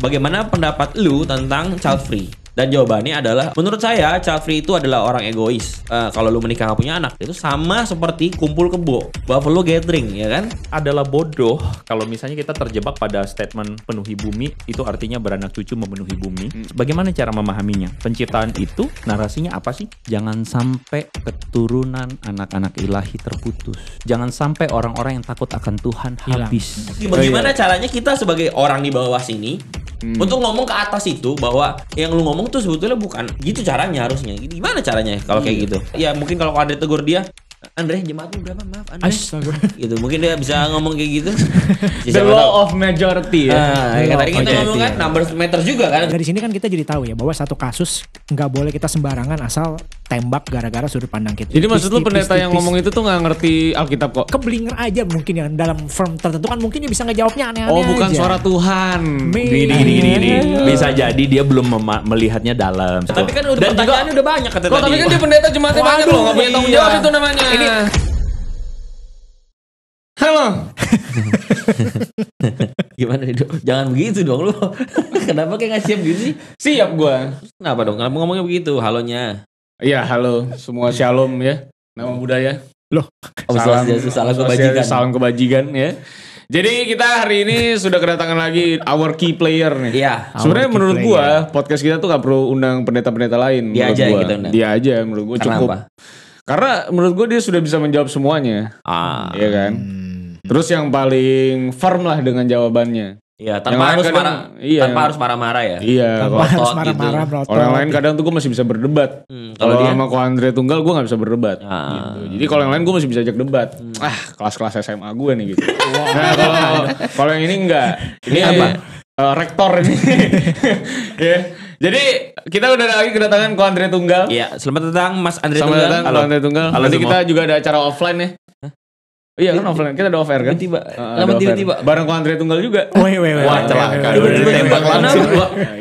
Bagaimana pendapat lu tentang child free? Dan jawabannya adalah menurut saya child free itu adalah orang egois. Uh, kalau lu menikah nggak punya anak itu sama seperti kumpul kebo, buffalo gathering ya kan? Adalah bodoh kalau misalnya kita terjebak pada statement penuhi bumi itu artinya beranak cucu memenuhi bumi. Hmm. Bagaimana cara memahaminya? Penciptaan itu narasinya apa sih? Jangan sampai keturunan anak-anak ilahi terputus. Jangan sampai orang-orang yang takut akan Tuhan Hilang. habis. Bagaimana caranya kita sebagai orang di bawah sini hmm. untuk ngomong ke atas itu bahwa yang lu ngomong tuh sebetulnya bukan gitu caranya harusnya. Gimana caranya kalau kayak iya. gitu? Ya mungkin kalau ada tegur dia, Andre jemaat berapa maaf Andre Astaga. gitu mungkin dia bisa ngomong kayak gitu the law of majority ya ah, ya, kan, tadi kita ngomong kan number meter juga kan dari sini kan kita jadi tahu ya bahwa satu kasus nggak boleh kita sembarangan asal tembak gara-gara sudut pandang kita jadi maksud lu pendeta yang ngomong itu tuh nggak ngerti Alkitab kok keblinger aja mungkin ya dalam firm tertentu kan mungkin dia bisa ngejawabnya aneh-aneh oh bukan aja. suara Tuhan gini gini gini bisa jadi dia belum melihatnya dalam tapi kan udah pertanyaannya udah banyak kata tadi tapi kan dia pendeta jemaatnya banyak loh nggak punya iya. tanggung jawab itu namanya ini Halo. Gimana nih Jangan begitu dong lo. Kenapa kayak gak siap gitu sih? Siap gua. Kenapa dong? Kenapa ngomongnya begitu? Halonya. Iya halo. Semua shalom ya. Nama budaya. Loh. Salam, sosial, salam kebajikan. Salam kebajikan ya. Jadi kita hari ini sudah kedatangan lagi our key player nih. Iya. Sebenarnya menurut player. gua podcast kita tuh gak perlu undang pendeta-pendeta lain. Dia aja gua. yang kita undang. Dia aja menurut gua Karena cukup. Apa? Karena menurut gue dia sudah bisa menjawab semuanya. Ah. Iya kan? Hmm. Terus yang paling firm lah dengan jawabannya. Iya, tanpa yang harus kadang, marah, iya. tanpa harus marah-marah ya. Iya, tanpa harus marah-marah gitu. Ya. Orang lain kadang tuh gue masih bisa berdebat. Hmm, kalau dia sama Andre tunggal gue nggak bisa berdebat. Ah. Gitu. Jadi kalau yang lain gue masih bisa ajak debat. Hmm. Ah, kelas-kelas SMA gue nih gitu. nah, kalau yang ini enggak. Ini apa? Uh, rektor ini. ya. yeah jadi kita udah lagi kedatangan Ko Andre Tunggal. Iya, selamat datang Mas Andre Tunggal. Selamat datang Andre Tunggal. Halo Nanti kita juga ada acara offline nih. Ya. Iya kan offline, kita ada off air kan? tiba ah, Lama tiba-tiba. Bareng kau Andre tunggal juga. Woi woi woi. Wah, celaka. Iya, iya, iya. Tiba-tiba tembak langsung.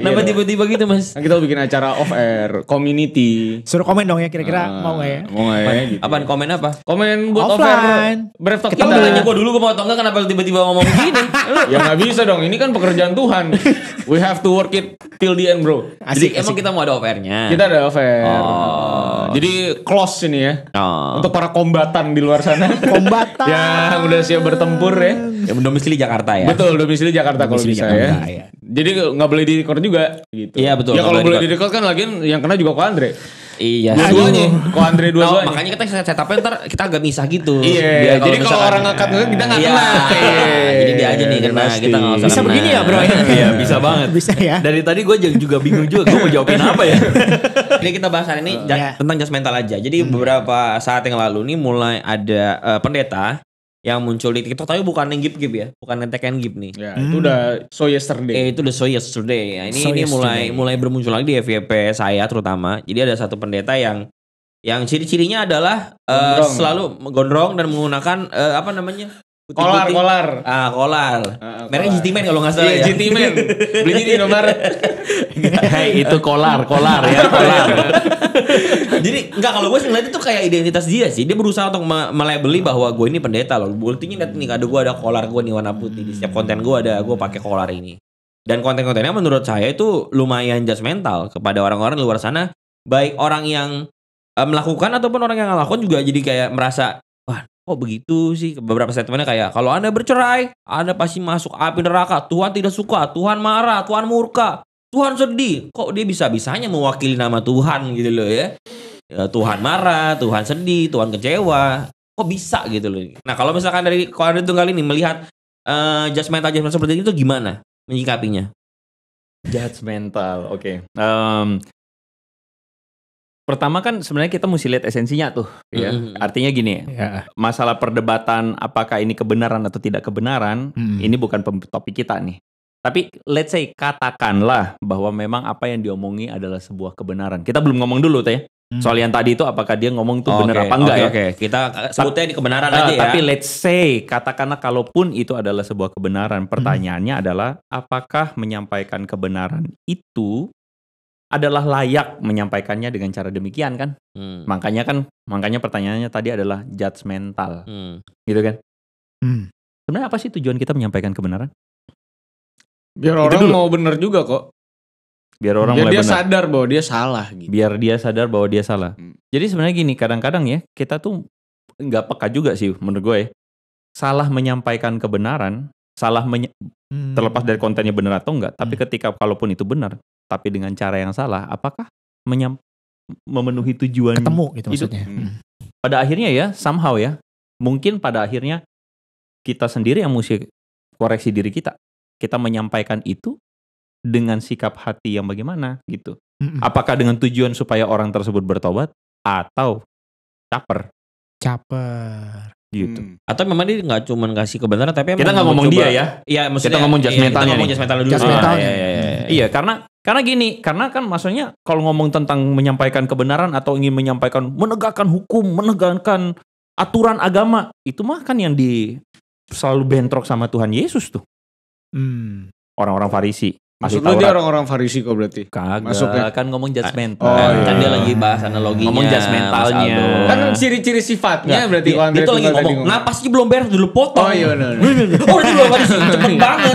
Lama tiba-tiba gitu, Mas? Nah, kita bikin acara off air, community. Suruh komen dong ya kira-kira ah, mau nggak ya? Mau nggak ya gitu. Apaan komen apa? Komen buat off air. Brave Talk kita. Kita nanya gua dulu gua mau tonggak, kenapa tiba-tiba ngomong gini? ya nggak bisa dong, ini kan pekerjaan Tuhan. We have to work it till the end, Bro. Asik, Jadi emang kita mau ada off airnya. Kita ada off air. Oh. Jadi close ini ya. Oh. Untuk para kombatan di luar sana. Kombat Jakarta. Yang udah siap bertempur ya. Ya domisili Jakarta ya. Betul, domisili Jakarta kalau bisa ya. Jakarta, ya. ya. Jadi nggak boleh di direkor juga gitu. Iya betul. Ya kalau boleh di direkor kan lagi yang kena juga kok Andre. Iya. Dua-duanya. Kok Andre dua-duanya. makanya kita setupnya ntar kita agak misah gitu. Iya. Biar jadi kalau orang ngekat ngekat kita nggak iya, kena. Iya. Jadi dia aja nih iya, kena iya, kita nggak usah. Bisa kena. begini ya bro? Ya? Iya bisa banget. Bisa ya. Dari tadi gue juga bingung juga gue mau jawabin apa ya. Ini kita hari ini iya. tentang jas mental aja. Jadi hmm. beberapa saat yang lalu nih mulai ada eh, pendeta yang muncul di TikTok tapi bukan yang gip gip ya bukan yang tekken gip nih ya, itu udah so yesterday eh, itu udah so yesterday ya ini so ini yesterday. mulai mulai bermuncul lagi di FYP saya terutama jadi ada satu pendeta yang yang ciri-cirinya adalah eh, gondrong. Uh, selalu gondrong dan menggunakan uh, apa namanya kolar, putih. kolar. Ah, kolar. Ah, ah mereknya GT-Man kalau nggak salah yeah, ya. GT-Man. beli di nomor Hey, itu kolar, kolar ya, kolar. Jadi nggak kalau gue ngeliat itu kayak identitas dia sih. Dia berusaha untuk me melabeli bahwa gue ini pendeta loh. Buktinya lihat nih ada gue ada kolar gue nih warna putih di setiap konten gue ada gue pakai kolar ini. Dan konten-kontennya menurut saya itu lumayan just mental kepada orang-orang di luar sana. Baik orang yang eh, melakukan ataupun orang yang ngelakuin juga jadi kayak merasa wah kok oh, begitu sih beberapa statementnya kayak kalau anda bercerai anda pasti masuk api neraka Tuhan tidak suka Tuhan marah Tuhan murka Tuhan sedih kok dia bisa bisanya mewakili nama Tuhan gitu loh ya. ya Tuhan marah Tuhan sedih Tuhan kecewa kok bisa gitu loh nah kalau misalkan dari koran tunggal ini melihat uh, eh, judgmental judgmental seperti itu gimana menyikapinya judgmental oke okay. um, Pertama kan sebenarnya kita mesti lihat esensinya tuh, ya. Mm-hmm. Artinya gini, yeah. masalah perdebatan apakah ini kebenaran atau tidak kebenaran, mm-hmm. ini bukan topik kita nih. Tapi let's say katakanlah bahwa memang apa yang diomongi adalah sebuah kebenaran. Kita belum ngomong dulu teh. Hmm. Soal yang tadi itu apakah dia ngomong tuh oh, benar apa enggak okay, ya? Oke, okay. kita sebutnya ini kebenaran nah, aja ya. Tapi let's say katakanlah kalaupun itu adalah sebuah kebenaran, pertanyaannya hmm. adalah apakah menyampaikan kebenaran itu adalah layak menyampaikannya dengan cara demikian kan hmm. makanya kan makanya pertanyaannya tadi adalah judgmental hmm. gitu kan hmm. sebenarnya apa sih tujuan kita menyampaikan kebenaran biar Itu orang mau benar juga kok biar orang biar mulai dia bener. sadar bahwa dia salah gitu. biar dia sadar bahwa dia salah hmm. jadi sebenarnya gini kadang-kadang ya kita tuh nggak peka juga sih menurut gue ya. salah menyampaikan kebenaran salah menye- hmm. terlepas dari kontennya benar atau enggak tapi hmm. ketika kalaupun itu benar tapi dengan cara yang salah, apakah menyam, memenuhi tujuan ketemu gitu hidup? maksudnya. Hmm. Hmm. Pada akhirnya ya, somehow ya, mungkin pada akhirnya kita sendiri yang mesti koreksi diri kita. Kita menyampaikan itu dengan sikap hati yang bagaimana gitu. Apakah dengan tujuan supaya orang tersebut bertobat atau caper? Caper gitu. Hmm. Atau memang dia nggak cuma ngasih kebenaran tapi kita nggak ngomong dia ya. Iya, maksudnya kita ngomong jasmentalnya. Kita ngomong jas dulu. Just ah, iya, iya, iya, iya. iya, karena karena gini, karena kan maksudnya kalau ngomong tentang menyampaikan kebenaran atau ingin menyampaikan menegakkan hukum, menegakkan aturan agama, itu mah kan yang di selalu bentrok sama Tuhan Yesus tuh. Hmm. Orang-orang Farisi. Maksud lu dia orang-orang farisi kok berarti? Kagak. Masuknya. Kan ngomong judgmental. Oh, iya. Kan dia lagi bahas analoginya. Ngomong judgmentalnya. Kan, kan ciri-ciri sifatnya ya, berarti Andre itu lagi ngomong. Napas belum beres dulu potong. Oh iya benar. oh dia belum beres. Cepet banget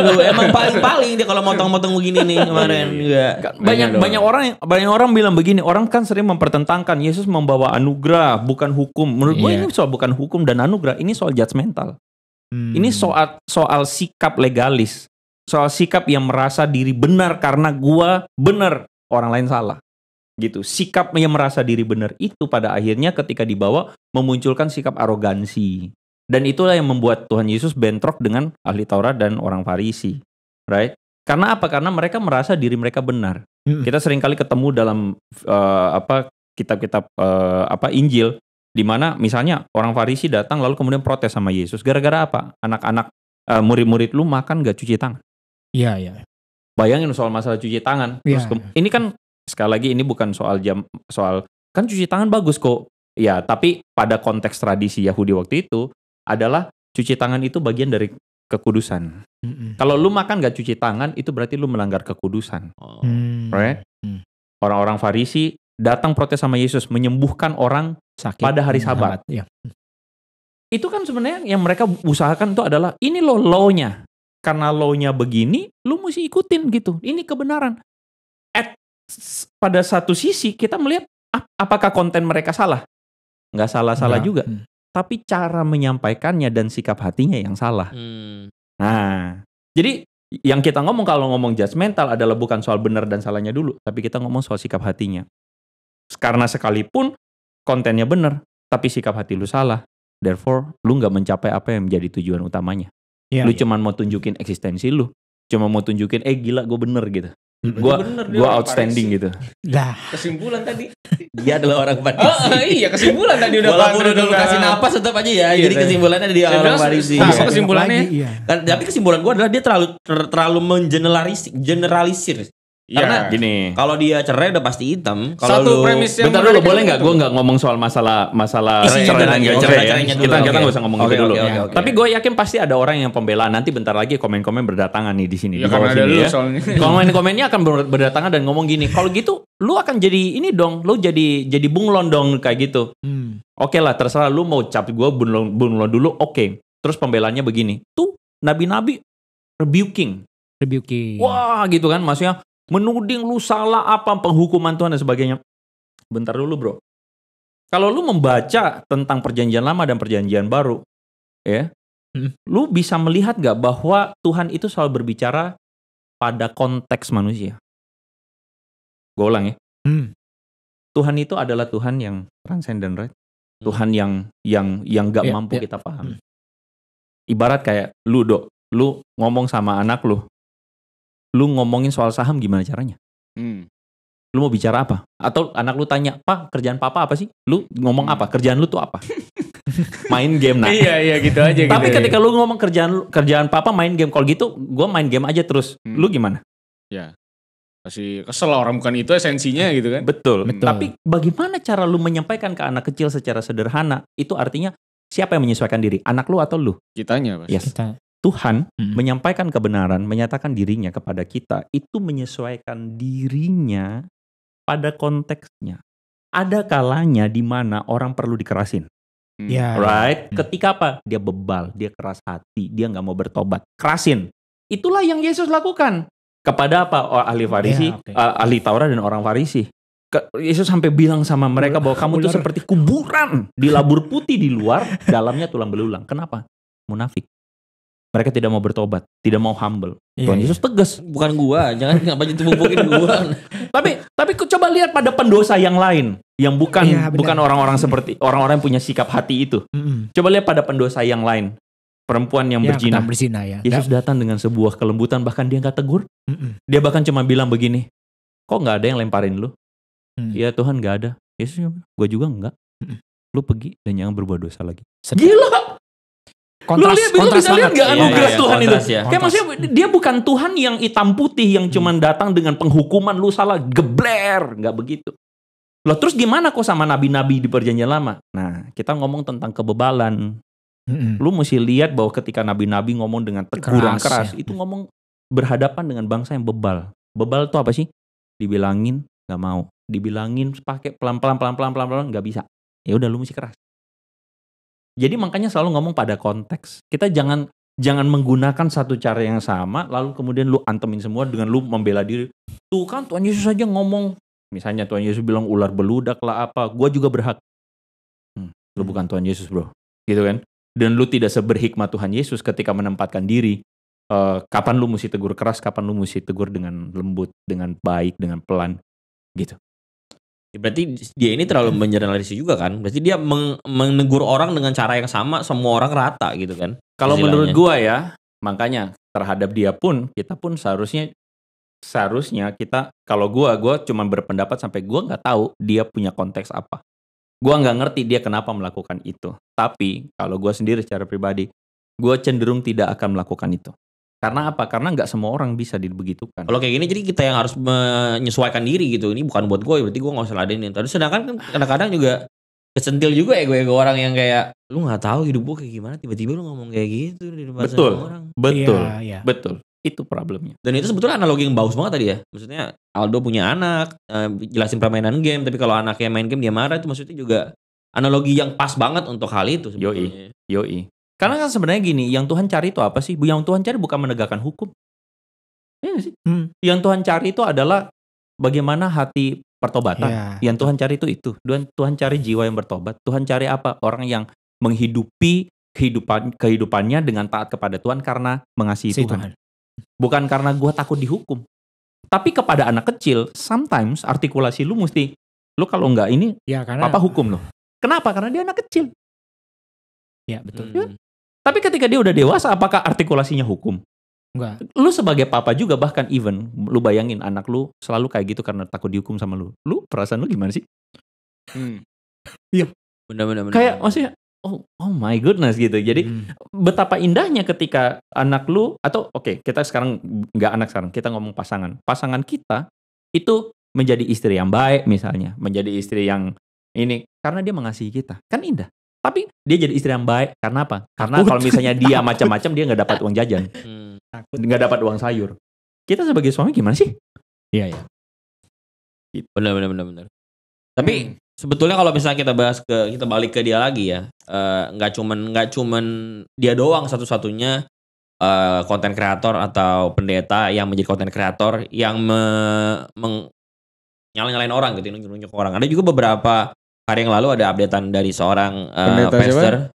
lu. Emang paling-paling dia kalau motong-motong begini nih kemarin. juga. Banyak banyak orang banyak orang bilang begini, orang kan sering mempertentangkan Yesus membawa anugerah bukan hukum. Menurut gue iya. ini soal bukan hukum dan anugerah, ini soal judgmental. Hmm. Ini soal soal sikap legalis soal sikap yang merasa diri benar karena gua benar, orang lain salah. Gitu. Sikap yang merasa diri benar itu pada akhirnya ketika dibawa memunculkan sikap arogansi. Dan itulah yang membuat Tuhan Yesus bentrok dengan ahli Taurat dan orang Farisi. Right? Karena apa? Karena mereka merasa diri mereka benar. Hmm. Kita seringkali ketemu dalam uh, apa kitab-kitab uh, apa Injil di mana misalnya orang Farisi datang lalu kemudian protes sama Yesus gara-gara apa? Anak-anak uh, murid-murid lu makan gak cuci tangan. Iya, iya. Bayangin soal masalah cuci tangan. Ya, Terus ya. ini kan sekali lagi ini bukan soal jam soal kan cuci tangan bagus kok. Ya, tapi pada konteks tradisi Yahudi waktu itu adalah cuci tangan itu bagian dari kekudusan. mm hmm Kalau lu makan gak cuci tangan itu berarti lu melanggar kekudusan. Mm-hmm. Oh. Right? Mm. Orang-orang Farisi datang protes sama Yesus menyembuhkan orang sakit pada hari Sabat. Ya. Itu kan sebenarnya yang mereka usahakan itu adalah ini loh lawnya karena lo nya begini, lo mesti ikutin gitu. Ini kebenaran. At pada satu sisi kita melihat ap apakah konten mereka salah? Nggak salah-salah juga. Hmm. Tapi cara menyampaikannya dan sikap hatinya yang salah. Hmm. Nah, jadi yang kita ngomong kalau ngomong judgmental adalah bukan soal benar dan salahnya dulu, tapi kita ngomong soal sikap hatinya. Karena sekalipun kontennya benar, tapi sikap hati lu salah, therefore lu nggak mencapai apa yang menjadi tujuan utamanya. Yeah, lu yeah. cuman mau tunjukin eksistensi lu, cuma mau tunjukin eh gila gue bener gitu. Gua bener, gua outstanding gitu. Lah. Kesimpulan tadi. Dia adalah orang oh, Parisi. Oh, iya kesimpulan tadi udah Walaupun udah kasih napas tetap aja ya. Iya, jadi kesimpulannya dia orang Parisi. Nah, kesimpulannya. Lagi, iya. Kan, tapi kesimpulan gua adalah dia terlalu terlalu mengeneralisir generalisir Iya. Karena yeah. gini. Kalau dia cerai udah pasti hitam. Kalau Satu lu bentar dulu boleh nggak? Gue nggak ngomong soal masalah masalah Isi, cerai dan nggak cerai. Okay, ya. kita okay. nggak usah ngomong okay, itu dulu. Okay, okay, okay. Tapi gue yakin pasti ada orang yang pembelaan Nanti bentar lagi komen-komen berdatangan nih di sini. Iya, ya, di bawah sini ya. Komen-komennya akan berdatangan dan ngomong gini. Kalau gitu, lu akan jadi ini dong. Lu jadi jadi bunglon dong kayak gitu. Hmm. Oke okay lah, terserah lu mau cap gue bunglon bunglon dulu. Oke. Okay. Terus pembelanya begini. Tuh nabi-nabi rebuking rebuking. Wah gitu kan maksudnya menuding lu salah apa penghukuman Tuhan dan sebagainya. Bentar dulu bro. Kalau lu membaca tentang perjanjian lama dan perjanjian baru, ya, hmm. lu bisa melihat gak bahwa Tuhan itu selalu berbicara pada konteks manusia. Gue ulang ya. Hmm. Tuhan itu adalah Tuhan yang transcendent, right? Hmm. Tuhan yang yang yang gak yeah, mampu yeah. kita paham. Hmm. Ibarat kayak lu dok, lu ngomong sama anak lu, lu ngomongin soal saham gimana caranya? Hmm. Lu mau bicara apa? Atau anak lu tanya, "Pak, kerjaan papa apa sih?" Lu ngomong apa? Hmm. Kerjaan lu tuh apa? main game nah. Iya, iya gitu aja gitu. Tapi ketika iya. lu ngomong kerjaan kerjaan papa main game kalau gitu, gua main game aja terus. Hmm. Lu gimana? Ya. Masih kesel orang bukan itu esensinya gitu kan. Betul. Betul. Hmm. Tapi bagaimana cara lu menyampaikan ke anak kecil secara sederhana? Itu artinya siapa yang menyesuaikan diri? Anak lu atau lu? Kitanya, Mas. Yes. Kita. Tuhan hmm. menyampaikan kebenaran, menyatakan dirinya kepada kita, itu menyesuaikan dirinya pada konteksnya. Ada kalanya di mana orang perlu dikerasin. Hmm. Ya. Right? Hmm. Ketika apa? Dia bebal, dia keras hati, dia nggak mau bertobat. Kerasin. Itulah yang Yesus lakukan. Kepada apa? Oh, ahli Farisi, yeah, ya, okay. uh, ahli Taurat dan orang Farisi. Ke, Yesus sampai bilang sama mereka bahwa kamu itu seperti kuburan, di labur putih di luar, dalamnya tulang belulang. Kenapa? Munafik mereka tidak mau bertobat, tidak mau humble. Iya, Tuhan iya. Yesus tegas. Bukan gua, jangan ngapa jadi tumpukin gua. tapi tapi coba lihat pada pendosa yang lain yang bukan iya, bukan orang-orang seperti orang-orang yang punya sikap hati itu. Mm-hmm. Coba lihat pada pendosa yang lain. Perempuan yang ya, berzina. berzina ya. Yesus datang dengan sebuah kelembutan bahkan dia nggak tegur. mm hmm Dia bahkan cuma bilang begini, "Kok nggak ada yang lemparin lu?" Mm. Ya Tuhan nggak ada. Yesus gua juga nggak. mm hmm Lu pergi dan jangan berbuat dosa lagi. Sedap. Gila. Kontras, lu lihat, lu bisa lihat nggak iya, anugerah iya, iya, Tuhan kontras, itu? Ya. Kayak maksudnya dia bukan Tuhan yang hitam putih yang cuman datang dengan penghukuman lu salah gebler, nggak begitu. Lo terus gimana kok sama nabi-nabi di perjanjian lama? Nah kita ngomong tentang kebebalan. hmm Lu mesti lihat bahwa ketika nabi-nabi ngomong dengan teguran keras, keras ya. itu ngomong berhadapan dengan bangsa yang bebal. Bebal itu apa sih? Dibilangin nggak mau, dibilangin pakai pelan-pelan pelan-pelan pelan-pelan nggak bisa. Ya udah lu mesti keras. Jadi makanya selalu ngomong pada konteks. Kita jangan jangan menggunakan satu cara yang sama lalu kemudian lu antemin semua dengan lu membela diri. Tuh kan Tuhan Yesus aja ngomong misalnya Tuhan Yesus bilang ular beludak lah apa, gua juga berhak. Hmm, lu hmm. bukan Tuhan Yesus, Bro. Gitu kan? Dan lu tidak seberhikmat Tuhan Yesus ketika menempatkan diri uh, kapan lu mesti tegur keras, kapan lu mesti tegur dengan lembut, dengan baik, dengan pelan gitu. Ya, berarti dia ini terlalu mengeneralisir juga kan? Berarti dia meng menegur orang dengan cara yang sama semua orang rata gitu kan? Kalau menurut gua ya, makanya terhadap dia pun kita pun seharusnya seharusnya kita kalau gua gua cuma berpendapat sampai gua nggak tahu dia punya konteks apa. Gua nggak ngerti dia kenapa melakukan itu. Tapi kalau gua sendiri secara pribadi, gua cenderung tidak akan melakukan itu. Karena apa? Karena nggak semua orang bisa dibegitukan. Kalau kayak gini jadi kita yang harus menyesuaikan diri gitu. Ini bukan buat gue, berarti gue nggak usah ladenin. Tapi sedangkan kan kadang-kadang juga kesentil juga ya gue ya, gue orang yang kayak lu nggak tahu hidup gue kayak gimana tiba-tiba lu ngomong kayak gitu di depan betul, orang betul ya, ya. betul itu problemnya dan itu sebetulnya analogi yang bagus banget tadi ya maksudnya Aldo punya anak eh, jelasin permainan game tapi kalau anaknya main game dia marah itu maksudnya juga analogi yang pas banget untuk hal itu sebetulnya. yoi yoi karena kan sebenarnya gini, yang Tuhan cari itu apa sih? Yang Tuhan cari bukan menegakkan hukum. Iya sih? Hmm. Yang Tuhan cari itu adalah bagaimana hati pertobatan. Yeah. Yang Tuhan cari itu itu. Tuhan Tuhan cari jiwa yang bertobat. Tuhan cari apa? Orang yang menghidupi kehidupan kehidupannya dengan taat kepada Tuhan karena mengasihi si Tuhan. Tuhan. Bukan karena gua takut dihukum. Tapi kepada anak kecil, sometimes artikulasi lu mesti, lu kalau nggak ini, ya, karena, papa hukum lo. Kenapa? Karena dia anak kecil. Ya betul. Hmm. Tapi ketika dia udah dewasa, apakah artikulasinya hukum? Enggak. Lu sebagai papa juga bahkan even lu bayangin anak lu selalu kayak gitu karena takut dihukum sama lu. Lu perasaan lu gimana sih? Hmm. Iya. Benar-benar. Kayak bener. maksudnya oh oh my goodness gitu. Jadi hmm. betapa indahnya ketika anak lu atau oke okay, kita sekarang nggak anak sekarang kita ngomong pasangan. Pasangan kita itu menjadi istri yang baik misalnya, menjadi istri yang ini karena dia mengasihi kita. Kan indah tapi dia jadi istri yang baik karena apa? Karena kalau misalnya dia macam-macam dia nggak dapat uang jajan, hmm. nggak dapat uang sayur. Kita sebagai suami gimana sih? Iya ya. Benar benar benar benar. Tapi hmm. sebetulnya kalau misalnya kita bahas ke kita balik ke dia lagi ya, eh, nggak uh, cuman nggak cuman dia doang satu-satunya eh, konten uh, kreator atau pendeta yang menjadi konten kreator yang me, meng, nyalain-nyalain orang gitu nunjuk-nunjuk orang. Ada juga beberapa hari yang lalu ada updatean dari seorang uh, pastor.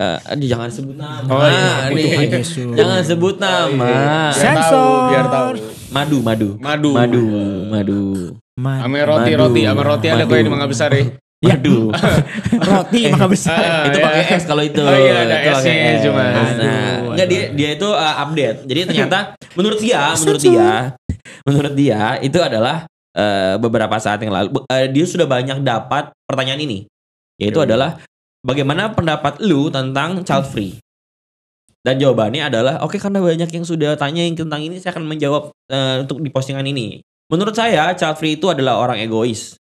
Uh, aduh, jangan sebut nama. Oh, iya, ah, nih. Jangan sebut oh, nama. Oh, iya. Biar tahu, biar tahu. Madu, madu. Madu. Madu, madu. madu. Ame roti, madu. roti. Ame roti ada kok yang di Mangga Besar ya. Madu. roti Mangga Besar. Ah, ah, itu iya. pakai S kalau itu. Oh iya, ada itu S pakai cuma. Nah, enggak dia dia itu uh, update. Jadi ternyata menurut dia, menurut dia, menurut dia itu adalah Eh, beberapa saat yang lalu uh, dia sudah banyak dapat pertanyaan ini yaitu yeah. adalah bagaimana pendapat lu tentang child free dan jawabannya adalah oke okay, karena banyak yang sudah tanya yang tentang ini saya akan menjawab uh, untuk di postingan ini menurut saya child free itu adalah orang egois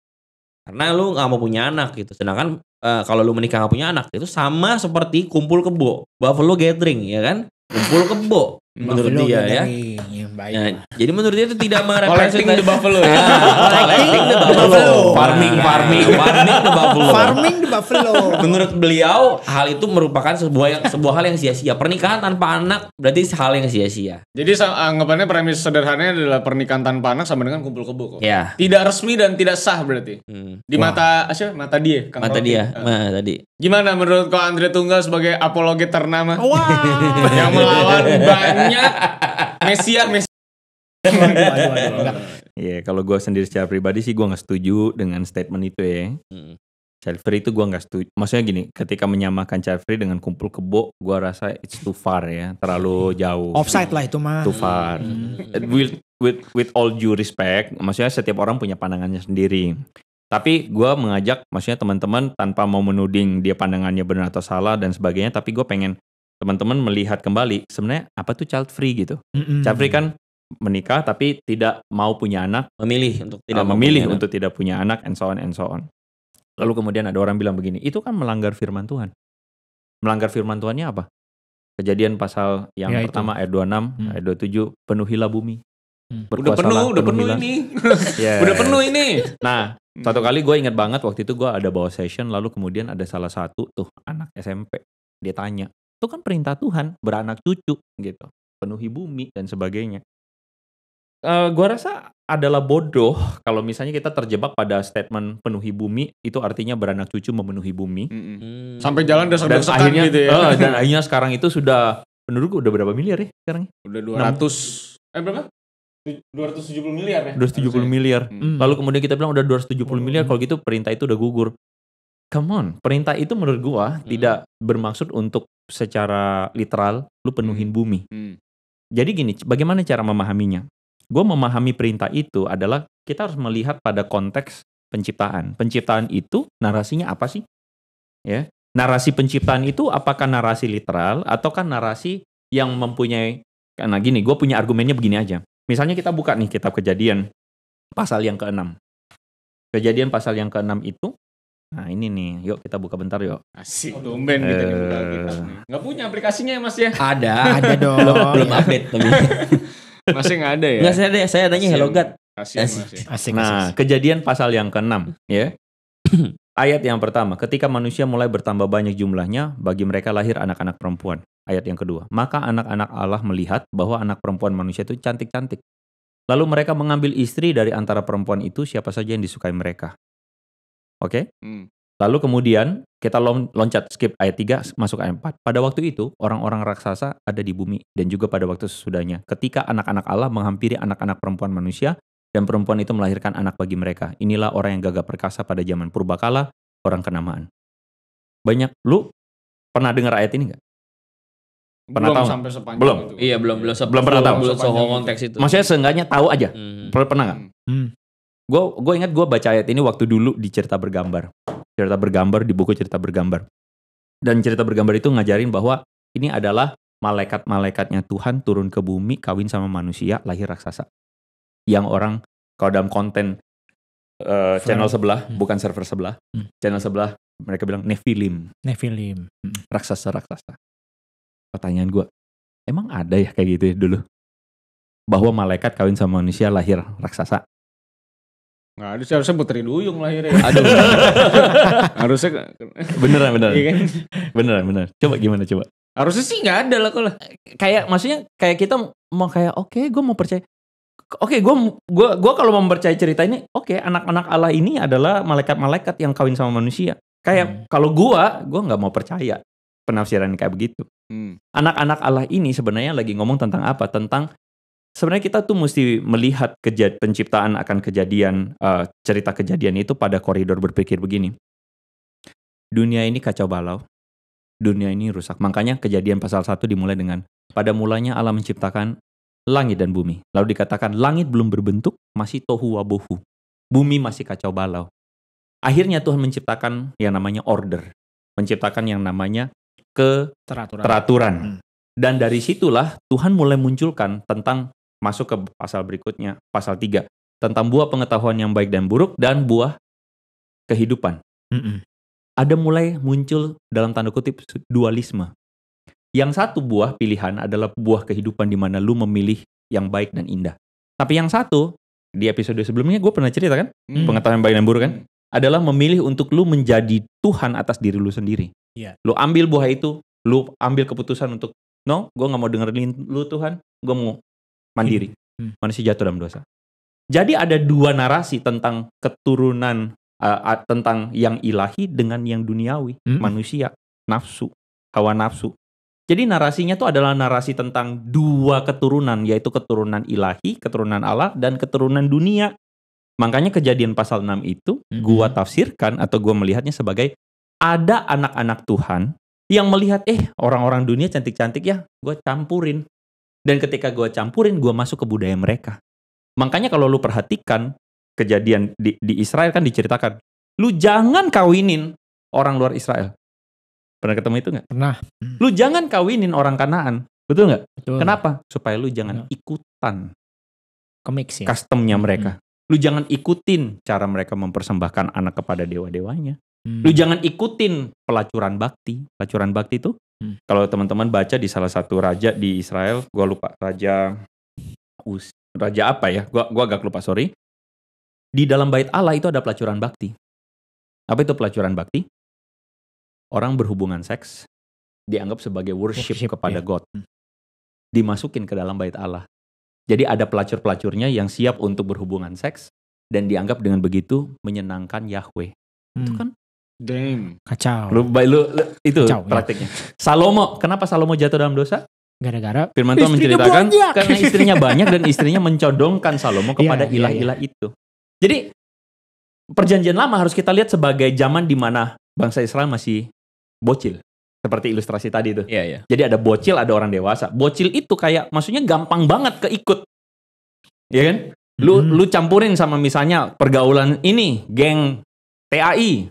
karena lu nggak mau punya anak gitu sedangkan uh, kalau lu menikah nggak punya anak itu sama seperti kumpul kebo buffalo gathering ya kan kumpul kebo menurut dia ya. Nah, jadi menurut dia itu tidak merepresentasi the buffalo. Ya. Nah, collecting the buffalo. Farming, nah, farming, farming the buffalo. Farming the buffalo. menurut beliau hal itu merupakan sebuah yang, sebuah hal yang sia-sia. Pernikahan tanpa anak berarti hal yang sia-sia. Jadi anggapannya premis sederhananya adalah pernikahan tanpa anak sama dengan kumpul kebo kok. Ya. Tidak resmi dan tidak sah berarti. Hmm. Di Wah. mata asya ah, Mata dia, ah. Mata dia, uh. Nah, tadi. Gimana menurut kau Andre Tunggal sebagai apologi ternama? Wah. yang melawan banyak punya Mesia Mesia Iya, kalau gue sendiri secara pribadi sih gue nggak setuju dengan statement itu ya. Hmm. Child free itu gue nggak setuju. Maksudnya gini, ketika menyamakan child free dengan kumpul kebo, gue rasa it's too far ya, terlalu jauh. Offside lah itu mah. Too far. with with with all due respect, maksudnya setiap orang punya pandangannya sendiri. Tapi gue mengajak, maksudnya teman-teman tanpa mau menuding dia pandangannya benar atau salah dan sebagainya, tapi gue pengen teman-teman melihat kembali sebenarnya apa tuh child free gitu. Mm-hmm. Child free kan menikah tapi tidak mau punya anak, memilih untuk tidak uh, memilih untuk anak. tidak punya anak and so on and so on. Lalu kemudian ada orang bilang begini, itu kan melanggar firman Tuhan. Melanggar firman Tuhannya apa? Kejadian pasal yang ya, pertama ayat 26, hmm. ayat 27, penuhilah bumi. Hmm. Udah penuh, udah penuh ini. yes. Udah penuh ini. Nah, satu kali gue ingat banget waktu itu gue ada bawa session lalu kemudian ada salah satu tuh anak SMP dia tanya itu kan perintah Tuhan, beranak cucu gitu, penuhi bumi dan sebagainya. Uh, gua rasa adalah bodoh kalau misalnya kita terjebak pada statement penuhi bumi itu artinya beranak cucu memenuhi bumi. -hmm. Sampai jalan dasar dan akhirnya gitu ya. Uh, dan akhirnya sekarang itu sudah penduduk udah berapa miliar ya sekarang? Udah dua ratus. eh berapa? puluh miliar ya? Dua ratus tujuh puluh miliar. Hmm. Lalu kemudian kita bilang udah dua ratus tujuh puluh miliar, kalau gitu perintah itu udah gugur. Come on, perintah itu menurut gua hmm. tidak bermaksud untuk secara literal lu penuhin hmm. bumi. Hmm. Jadi gini, bagaimana cara memahaminya? Gue memahami perintah itu adalah kita harus melihat pada konteks penciptaan. Penciptaan itu narasinya apa sih? Ya, narasi penciptaan itu apakah narasi literal ataukah narasi yang mempunyai karena gini, gue punya argumennya begini aja. Misalnya kita buka nih kitab kejadian pasal yang keenam. Kejadian pasal yang keenam itu Nah ini nih, yuk kita buka bentar yuk. Asik, oh, domain kita nih. Eh. Gak punya aplikasinya ya mas ya? Ada, ada dong. belum, update iya. tapi. masih nggak ada ya? Nggak saya ada, ya. saya tanya Hello God. Asik, ya. asik. asik. Nah, kejadian pasal yang keenam ya. Ayat yang pertama, ketika manusia mulai bertambah banyak jumlahnya, bagi mereka lahir anak-anak perempuan. Ayat yang kedua, maka anak-anak Allah melihat bahwa anak perempuan manusia itu cantik-cantik. Lalu mereka mengambil istri dari antara perempuan itu siapa saja yang disukai mereka. Oke. Okay? Hmm. Lalu kemudian kita loncat skip ayat 3 masuk ayat 4. Pada waktu itu orang-orang raksasa ada di bumi dan juga pada waktu sesudahnya ketika anak-anak Allah menghampiri anak-anak perempuan manusia dan perempuan itu melahirkan anak bagi mereka. Inilah orang yang gagah perkasa pada zaman purbakala, orang kenamaan. Banyak lu pernah dengar ayat ini nggak? Pernah belum tahu? sampai sepanjang belum. itu. Iya, belum belum belum pernah tahu. Belum soal konteks itu. Maksudnya seenggaknya tahu aja. Hmm. Pernah nggak? Hmm. hmm. Gue gue ingat gue baca ayat ini waktu dulu di cerita bergambar, cerita bergambar di buku cerita bergambar. Dan cerita bergambar itu ngajarin bahwa ini adalah malaikat-malaikatnya Tuhan turun ke bumi, kawin sama manusia, lahir raksasa. Yang orang kalau dalam konten uh, channel sebelah, hmm. bukan server sebelah, hmm. channel sebelah mereka bilang Nephilim. Nephilim. Hmm. Raksasa-raksasa. Pertanyaan gue, emang ada ya kayak gitu ya dulu? Bahwa malaikat kawin sama manusia lahir raksasa. Nah, harusnya harusnya Putri Duyung lahirnya. Aduh. harusnya beneran beneran. Iya kan? Beneran bener. Coba gimana coba? Harusnya sih nggak ada lah kalau kayak maksudnya kayak kita mau kayak oke okay, gue mau percaya oke okay, gue gua gue kalau mempercayai cerita ini oke okay, anak-anak Allah ini adalah malaikat-malaikat yang kawin sama manusia kayak hmm. kalau gue gue nggak mau percaya penafsiran kayak begitu hmm. anak-anak hmm. Allah ini sebenarnya lagi ngomong tentang apa tentang sebenarnya kita tuh mesti melihat kejad penciptaan akan kejadian uh, cerita kejadian itu pada koridor berpikir begini. Dunia ini kacau balau. Dunia ini rusak. Makanya kejadian pasal 1 dimulai dengan pada mulanya Allah menciptakan langit dan bumi. Lalu dikatakan langit belum berbentuk, masih tohu wabohu. Bumi masih kacau balau. Akhirnya Tuhan menciptakan yang namanya order, menciptakan yang namanya keteraturan. Teraturan. Hmm. Dan dari situlah Tuhan mulai munculkan tentang masuk ke pasal berikutnya, pasal 3. Tentang buah pengetahuan yang baik dan buruk dan buah kehidupan. Mm -mm. Ada mulai muncul dalam tanda kutip dualisme. Yang satu buah pilihan adalah buah kehidupan di mana lu memilih yang baik dan indah. Tapi yang satu, di episode sebelumnya gue pernah cerita kan, mm. pengetahuan baik dan buruk kan, adalah memilih untuk lu menjadi Tuhan atas diri lu sendiri. Yeah. Lu ambil buah itu, lu ambil keputusan untuk, no, gue gak mau dengerin lu Tuhan, gue mau mandiri. Hmm. hmm. Manusia jatuh dalam dosa. Jadi ada dua narasi tentang keturunan uh, tentang yang ilahi dengan yang duniawi, hmm. manusia, nafsu, hawa nafsu. Jadi narasinya itu adalah narasi tentang dua keturunan, yaitu keturunan ilahi, keturunan Allah, dan keturunan dunia. Makanya kejadian pasal 6 itu hmm. gua tafsirkan atau gua melihatnya sebagai ada anak-anak Tuhan yang melihat eh orang-orang dunia cantik-cantik ya, gue campurin. Dan ketika gue campurin, gue masuk ke budaya mereka. Makanya kalau lu perhatikan kejadian di, di Israel kan diceritakan, lu jangan kawinin orang luar Israel. Pernah ketemu itu nggak? Pernah. Lu jangan kawinin orang Kanaan, betul nggak? Kenapa? Supaya lu jangan ikutan kemix ya. Customnya hmm, mereka. Hmm. Lu jangan ikutin cara mereka mempersembahkan anak kepada dewa-dewanya. Hmm. Lu jangan ikutin pelacuran bakti. Pelacuran bakti itu Hmm. Kalau teman-teman baca di salah satu raja di Israel, gue lupa raja Us, raja apa ya? gue gua agak lupa, sorry. Di dalam bait Allah itu ada pelacuran bakti. Apa itu pelacuran bakti? Orang berhubungan seks dianggap sebagai worship, worship kepada yeah. God. Hmm. Dimasukin ke dalam bait Allah. Jadi ada pelacur-pelacurnya yang siap untuk berhubungan seks dan dianggap dengan begitu menyenangkan Yahweh. Hmm. Itu kan Damn. Kacau. Lu, lu, lu itu Kacau, ya. praktiknya. Ya. Salomo, kenapa Salomo jatuh dalam dosa? Gara-gara Firman Tuhan menceritakan banyak. karena istrinya banyak dan istrinya mencodongkan Salomo iya, kepada iya, ilah-ilah yeah, yeah, yeah. itu. Jadi perjanjian lama harus kita lihat sebagai zaman di mana bangsa Israel masih bocil. Seperti ilustrasi tadi itu. Iya, iya. Jadi ada bocil, ada orang dewasa. Bocil itu kayak maksudnya gampang banget keikut. Iya kan? Lu hmm. lu campurin sama misalnya pergaulan ini, geng TAI,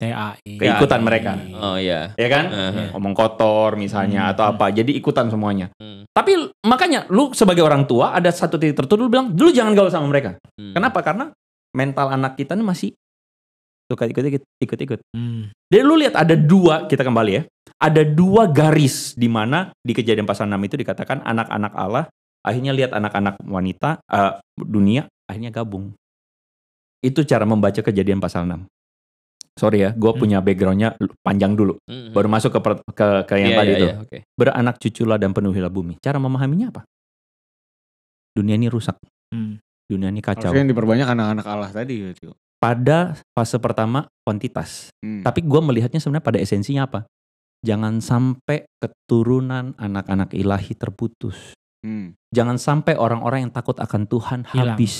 TAI. Keikutan mereka. Oh iya. Ya kan? Uh-huh. Iya. Omong kotor misalnya hmm. atau apa. Jadi ikutan semuanya. Hmm. Tapi makanya lu sebagai orang tua ada satu titik tertentu lu bilang, "Dulu jangan gaul sama mereka." Hmm. Kenapa? Karena mental anak kita ini masih suka ikut-ikut ikut-ikut. Hmm. Jadi lu lihat ada dua, kita kembali ya. Ada dua garis di mana di kejadian pasal 6 itu dikatakan anak-anak Allah akhirnya lihat anak-anak wanita uh, dunia akhirnya gabung. Itu cara membaca kejadian pasal 6 sorry ya, gue hmm. punya backgroundnya panjang dulu, hmm. baru hmm. masuk ke ke, ke yang yeah, tadi yeah, itu. Yeah, okay. Beranak cuculah dan penuhilah bumi. Cara memahaminya apa? Dunia ini rusak, hmm. dunia ini kacau. yang diperbanyak anak-anak Allah tadi. Gitu. Pada fase pertama kuantitas, hmm. tapi gue melihatnya sebenarnya pada esensinya apa? Jangan sampai keturunan anak-anak ilahi terputus. Hmm. Jangan sampai orang-orang yang takut akan Tuhan Hilang. habis.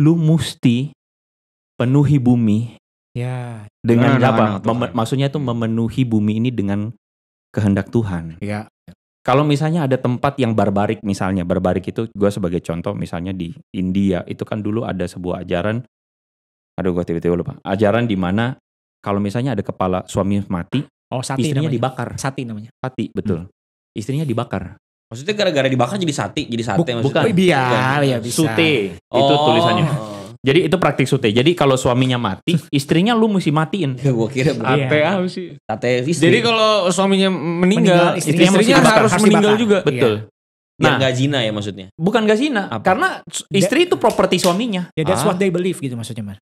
Hmm. Lu mesti penuhi bumi Ya. Dengan nah, apa? Nah, nah, maksudnya itu memenuhi bumi ini dengan kehendak Tuhan. Ya. Kalau misalnya ada tempat yang barbarik misalnya, barbarik itu gue sebagai contoh misalnya di India itu kan dulu ada sebuah ajaran, aduh gue tiba-tiba lupa, ajaran di mana kalau misalnya ada kepala suami mati, oh, sati istrinya namanya. dibakar. Sati namanya. Sati betul. Hmm. Istrinya dibakar. Maksudnya gara-gara dibakar jadi sati, jadi sate Buk, maksudnya. Bukan. Biar, oh, ya iya, bisa. Sute. Itu oh. tulisannya. Jadi itu praktik sute. Jadi kalau suaminya mati, istrinya lu mesti matiin. Ya, gua kira iya. sate apa sih? Sate istri. Jadi kalau suaminya meninggal, meninggal istrinya, istrinya harus, harus meninggal juga. Betul. Iya. Nah, nggak gak zina ya maksudnya? Bukan gak zina, Apa? karena istri itu properti suaminya. Ya that's what ah. they believe gitu maksudnya, Mar.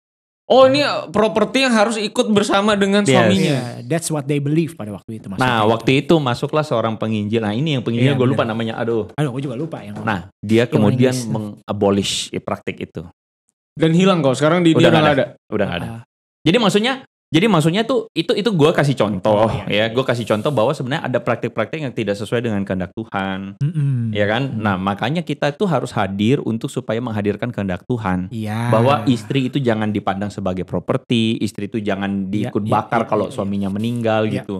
Oh ini properti yang harus ikut bersama dengan yes. suaminya. Yeah, that's what they believe pada waktu itu. Nah Nah waktu itu masuklah seorang penginjil. Nah ini yang penginjil yeah, gue lupa namanya. Aduh. Aduh gue juga lupa yang. Nah dia kemudian mengabolish eh, praktik itu. Dan hilang kok. Sekarang di udah dia udah gak ada. ada. Udah gak ada. Ah. Jadi maksudnya jadi maksudnya tuh itu itu gue kasih contoh oh, iya. ya, gue kasih contoh bahwa sebenarnya ada praktik-praktik yang tidak sesuai dengan kehendak Tuhan, mm-hmm. ya kan? mm Nah makanya kita itu harus hadir untuk supaya menghadirkan kehendak Tuhan, yeah. bahwa istri itu jangan dipandang sebagai properti, istri itu jangan iya, diikut yeah, bakar yeah, kalau yeah, suaminya iya. meninggal iya. gitu.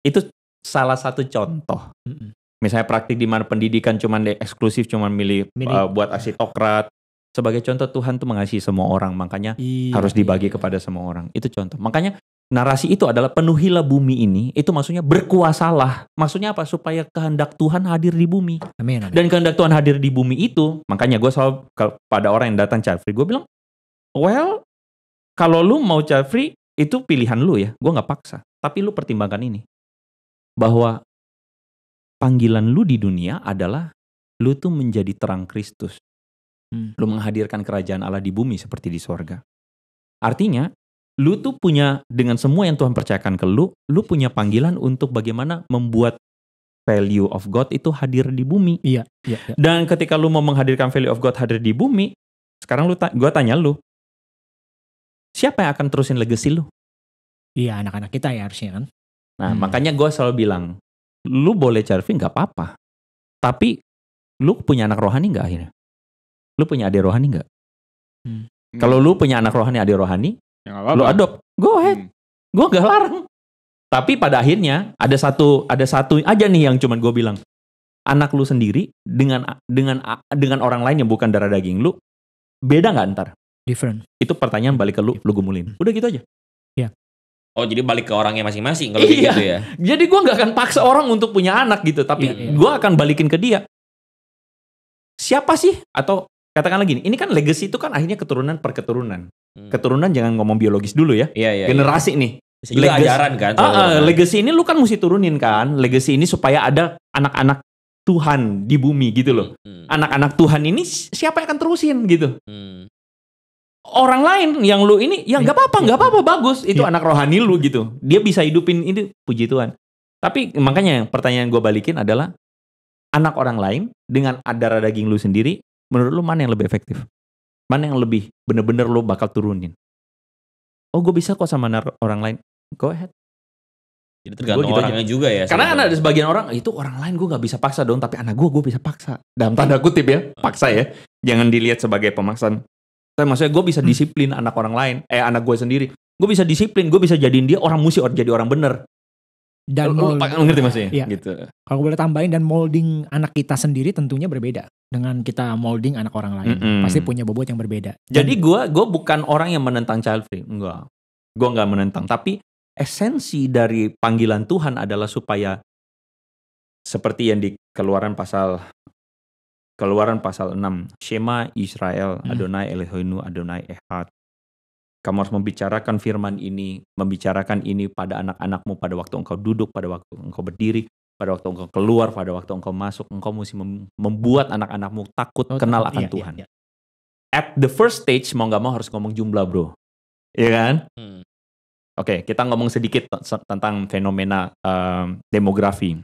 Itu salah satu contoh. Mm-hmm. Misalnya praktik di mana pendidikan cuman eksklusif cuma milih uh, buat asitokrat, sebagai contoh Tuhan tuh mengasihi semua orang, makanya iya, harus dibagi iya. kepada semua orang. Itu contoh. Makanya narasi itu adalah penuhilah bumi ini, itu maksudnya berkuasalah. Maksudnya apa? Supaya kehendak Tuhan hadir di bumi. Amin, amin. Dan kehendak Tuhan hadir di bumi itu, makanya gue selalu pada orang yang datang child free, gue bilang, well, kalau lu mau child free, itu pilihan lu ya, gue nggak paksa. Tapi lu pertimbangkan ini, bahwa panggilan lu di dunia adalah lu tuh menjadi terang Kristus. Hmm. Lu menghadirkan kerajaan Allah di bumi seperti di sorga. Artinya, lu tuh punya dengan semua yang Tuhan percayakan ke lu, lu punya panggilan untuk bagaimana membuat value of God itu hadir di bumi. Iya. iya, iya. Dan ketika lu mau menghadirkan value of God hadir di bumi, sekarang lu ta gua tanya lu, siapa yang akan terusin legacy lu? Iya, anak-anak kita ya harusnya kan. Nah, hmm. makanya gue selalu bilang, lu boleh cari nggak apa-apa. Tapi lu punya anak rohani nggak akhirnya? Lu punya adik rohani nggak? Hmm. Kalau lu punya anak rohani, adik rohani, ya, lu adopt. Go ahead. Hmm. Gue gak larang. Tapi pada akhirnya ada satu ada satu aja nih yang cuman gue bilang anak lu sendiri dengan dengan dengan orang lain yang bukan darah daging lu beda nggak ntar? Different. Itu pertanyaan balik ke lu, lu gumulin. Hmm. Udah gitu aja. Iya. Oh jadi balik ke orangnya masing-masing kalau iya. gitu ya. Jadi gue nggak akan paksa orang untuk punya anak gitu, tapi yeah, yeah. gue akan balikin ke dia. Siapa sih atau katakanlah gini, ini kan legacy itu kan akhirnya keturunan per keturunan. Hmm. Keturunan jangan ngomong biologis dulu ya. Iya, iya, Generasi iya. nih. legacy, ajaran kan. Ah, ah, legacy ini lu kan mesti turunin kan. Legacy ini supaya ada anak-anak Tuhan di bumi gitu loh. Hmm. Anak-anak hmm. Tuhan ini siapa yang akan terusin gitu. Hmm. Orang lain yang lu ini, ya nggak apa-apa, nggak apa-apa bagus. Itu iya. anak rohani lu gitu. Dia bisa hidupin ini, puji Tuhan. Tapi makanya pertanyaan gue balikin adalah anak orang lain dengan adara daging lu sendiri menurut lu mana yang lebih efektif? Mana yang lebih bener-bener lu bakal turunin? Oh gue bisa kok sama orang lain. Go ahead. Jadi tergantung gitu orangnya aja. juga ya. Karena ada sebagian orang itu orang lain gue gak bisa paksa dong, tapi anak gue gue bisa paksa. Dalam tanda kutip ya, paksa ya. Jangan dilihat sebagai pemaksaan. Tapi maksudnya gue bisa hmm. disiplin anak orang lain, eh anak gue sendiri. Gue bisa disiplin, gue bisa jadiin dia orang musik jadi orang bener dan L mold, ngerti maksudnya ya. gitu. Kalau boleh tambahin dan molding anak kita sendiri tentunya berbeda dengan kita molding anak orang lain. Mm -hmm. Pasti punya bobot yang berbeda. Jadi gue gue bukan orang yang menentang child free, enggak. Gue nggak menentang, tapi esensi dari panggilan Tuhan adalah supaya seperti yang di keluaran pasal keluaran pasal 6 Shema Israel hmm. Adonai Elohimu, Adonai Ehad kamu harus membicarakan firman ini, membicarakan ini pada anak-anakmu pada waktu engkau duduk, pada waktu engkau berdiri, pada waktu engkau keluar, pada waktu engkau masuk, engkau mesti membuat anak-anakmu takut oh, kenal akan iya, iya Tuhan. Iya, iya. At the first stage mau nggak mau harus ngomong jumlah, bro. ya kan? Hmm. Oke, okay, kita ngomong sedikit tentang fenomena uh, demografi.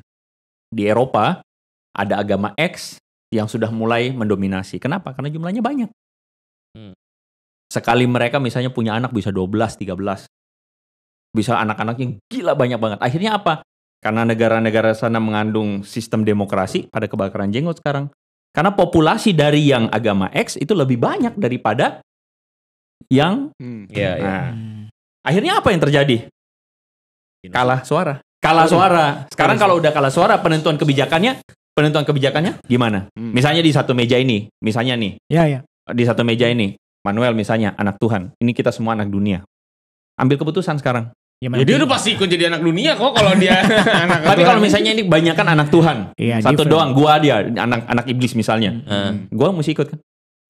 Di Eropa ada agama X yang sudah mulai mendominasi. Kenapa? Karena jumlahnya banyak. Hmm. Sekali mereka misalnya punya anak bisa 12, 13. Bisa anak-anaknya gila banyak banget. Akhirnya apa? Karena negara-negara sana mengandung sistem demokrasi pada kebakaran jenggot sekarang. Karena populasi dari yang agama X itu lebih banyak daripada yang hmm, ya. nah. Hmm. Akhirnya apa yang terjadi? Kalah suara. Kalah suara. Sekarang kalau udah kalah suara penentuan kebijakannya penentuan kebijakannya gimana? Hmm. Misalnya di satu meja ini, misalnya nih. Iya, iya. Di satu meja ini Manuel misalnya anak Tuhan. Ini kita semua anak dunia. Ambil keputusan sekarang. Ya, ya dia udah pasti ikut jadi anak dunia kok kalau dia anak Tapi kalau misalnya ini kebanyakan anak Tuhan. Ya, Satu different. doang gua dia anak anak iblis misalnya. Hmm. hmm. Gua mesti ikut kan.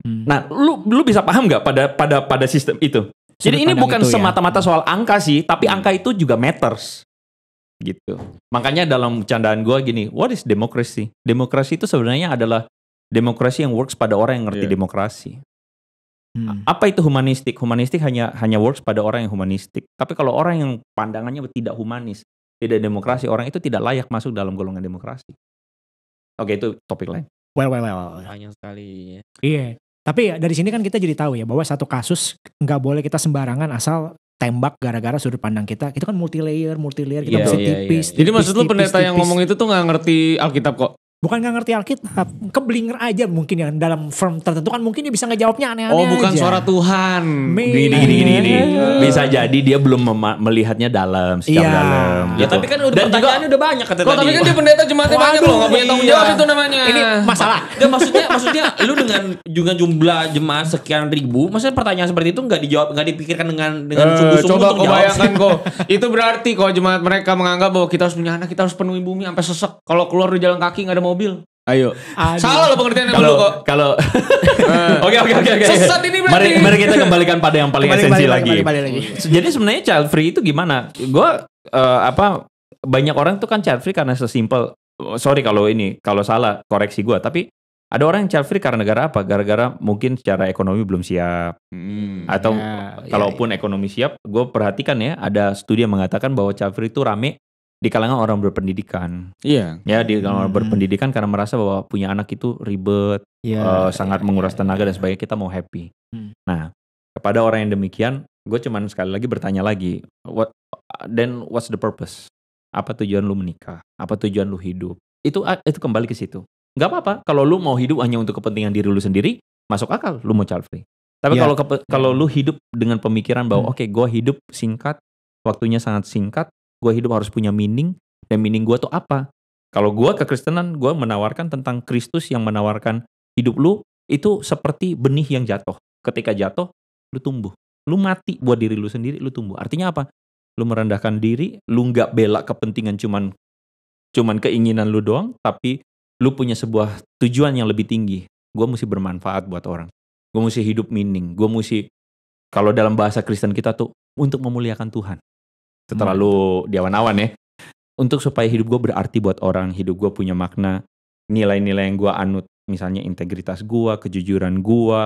Hmm. Nah, lu lu bisa paham nggak pada pada pada sistem itu? Sudut jadi ini bukan ya. semata-mata soal angka sih, tapi hmm. angka itu juga matters. Gitu. Makanya dalam candaan gua gini, what is democracy? Demokrasi itu sebenarnya adalah demokrasi yang works pada orang yang ngerti yeah. demokrasi. Hmm. Apa itu humanistik? Humanistik hanya hanya works pada orang yang humanistik. Tapi kalau orang yang pandangannya tidak humanis, tidak demokrasi, orang itu tidak layak masuk dalam golongan demokrasi. Oke, itu topik lain. Well, well, well. Banyak sekali. Iya. Yeah. Tapi dari sini kan kita jadi tahu ya bahwa satu kasus nggak boleh kita sembarangan asal tembak gara-gara sudut pandang kita. Itu kan multi layer, multi layer kita yeah, mesti yeah, iya, tipis, yeah, yeah. tipis. Jadi maksud lu pendeta tipis, yang tipis. ngomong itu tuh nggak ngerti Alkitab kok? bukan gak ngerti Alkitab, keblinger aja mungkin yang dalam firm tertentu kan mungkin dia bisa ngejawabnya aneh-aneh. aja. Oh, bukan aja. suara Tuhan. Gini, gini gini gini Bisa jadi dia belum melihatnya dalam, secara iya. dalam. Ya, gitu. Ya, tapi kan udah pertanyaannya udah banyak kata kok, tadi. Tapi kan dia pendeta jemaatnya banyak loh, gak punya tanggung jawab iya. itu namanya. Ini masalah. Gak maksudnya maksudnya lu dengan juga jumlah jemaat sekian ribu, maksudnya pertanyaan seperti itu gak dijawab, gak dipikirkan dengan dengan sungguh eh, sungguh-sungguh Coba kau bayangkan kok. itu berarti kok jemaat mereka menganggap bahwa kita harus punya anak, kita harus penuhi bumi sampai sesek. Kalau keluar di jalan kaki gak ada mobil. Ayo. Aduh. Salah lo pengertian kalau, kok. Kalau eh. Oke oke oke oke. Sesat ini berarti. Mari, mari kita kembalikan pada yang paling kembali, esensi lagi. Kembali, kembali, lagi. Jadi sebenarnya child free itu gimana? Gue uh, apa banyak orang tuh kan child free karena sesimpel sorry kalau ini kalau salah koreksi gue tapi ada orang yang child free karena negara apa? Gara-gara mungkin secara ekonomi belum siap hmm, atau ya, ya kalaupun ya, ya. ekonomi siap, gue perhatikan ya ada studi yang mengatakan bahwa child free itu rame di kalangan orang berpendidikan. Iya. Yeah. Ya di kalangan hmm. orang berpendidikan karena merasa bahwa punya anak itu ribet, yeah, iya, uh, iya, sangat yeah, menguras iya, tenaga dan sebagainya. Kita mau happy. Hmm. Nah, kepada orang yang demikian, gue cuman sekali lagi bertanya lagi, what then what's the purpose? Apa tujuan lu menikah? Apa tujuan lu hidup? Itu ah, itu kembali ke situ. Gak apa-apa kalau lu mau hidup hanya untuk kepentingan diri lu sendiri, masuk akal lu mau child free. Tapi kalau kalau lu hidup dengan pemikiran bahwa hmm. oke, okay, gue hidup singkat, waktunya sangat singkat, gue hidup harus punya meaning dan meaning gue tuh apa kalau gue kekristenan gue menawarkan tentang Kristus yang menawarkan hidup lu itu seperti benih yang jatuh ketika jatuh lu tumbuh lu mati buat diri lu sendiri lu tumbuh artinya apa lu merendahkan diri lu nggak bela kepentingan cuman cuman keinginan lu doang tapi lu punya sebuah tujuan yang lebih tinggi gue mesti bermanfaat buat orang gue mesti hidup meaning gue mesti kalau dalam bahasa Kristen kita tuh untuk memuliakan Tuhan itu hmm. terlalu diawan-awan ya untuk supaya hidup gue berarti buat orang hidup gue punya makna nilai-nilai yang gue anut misalnya integritas gue kejujuran gue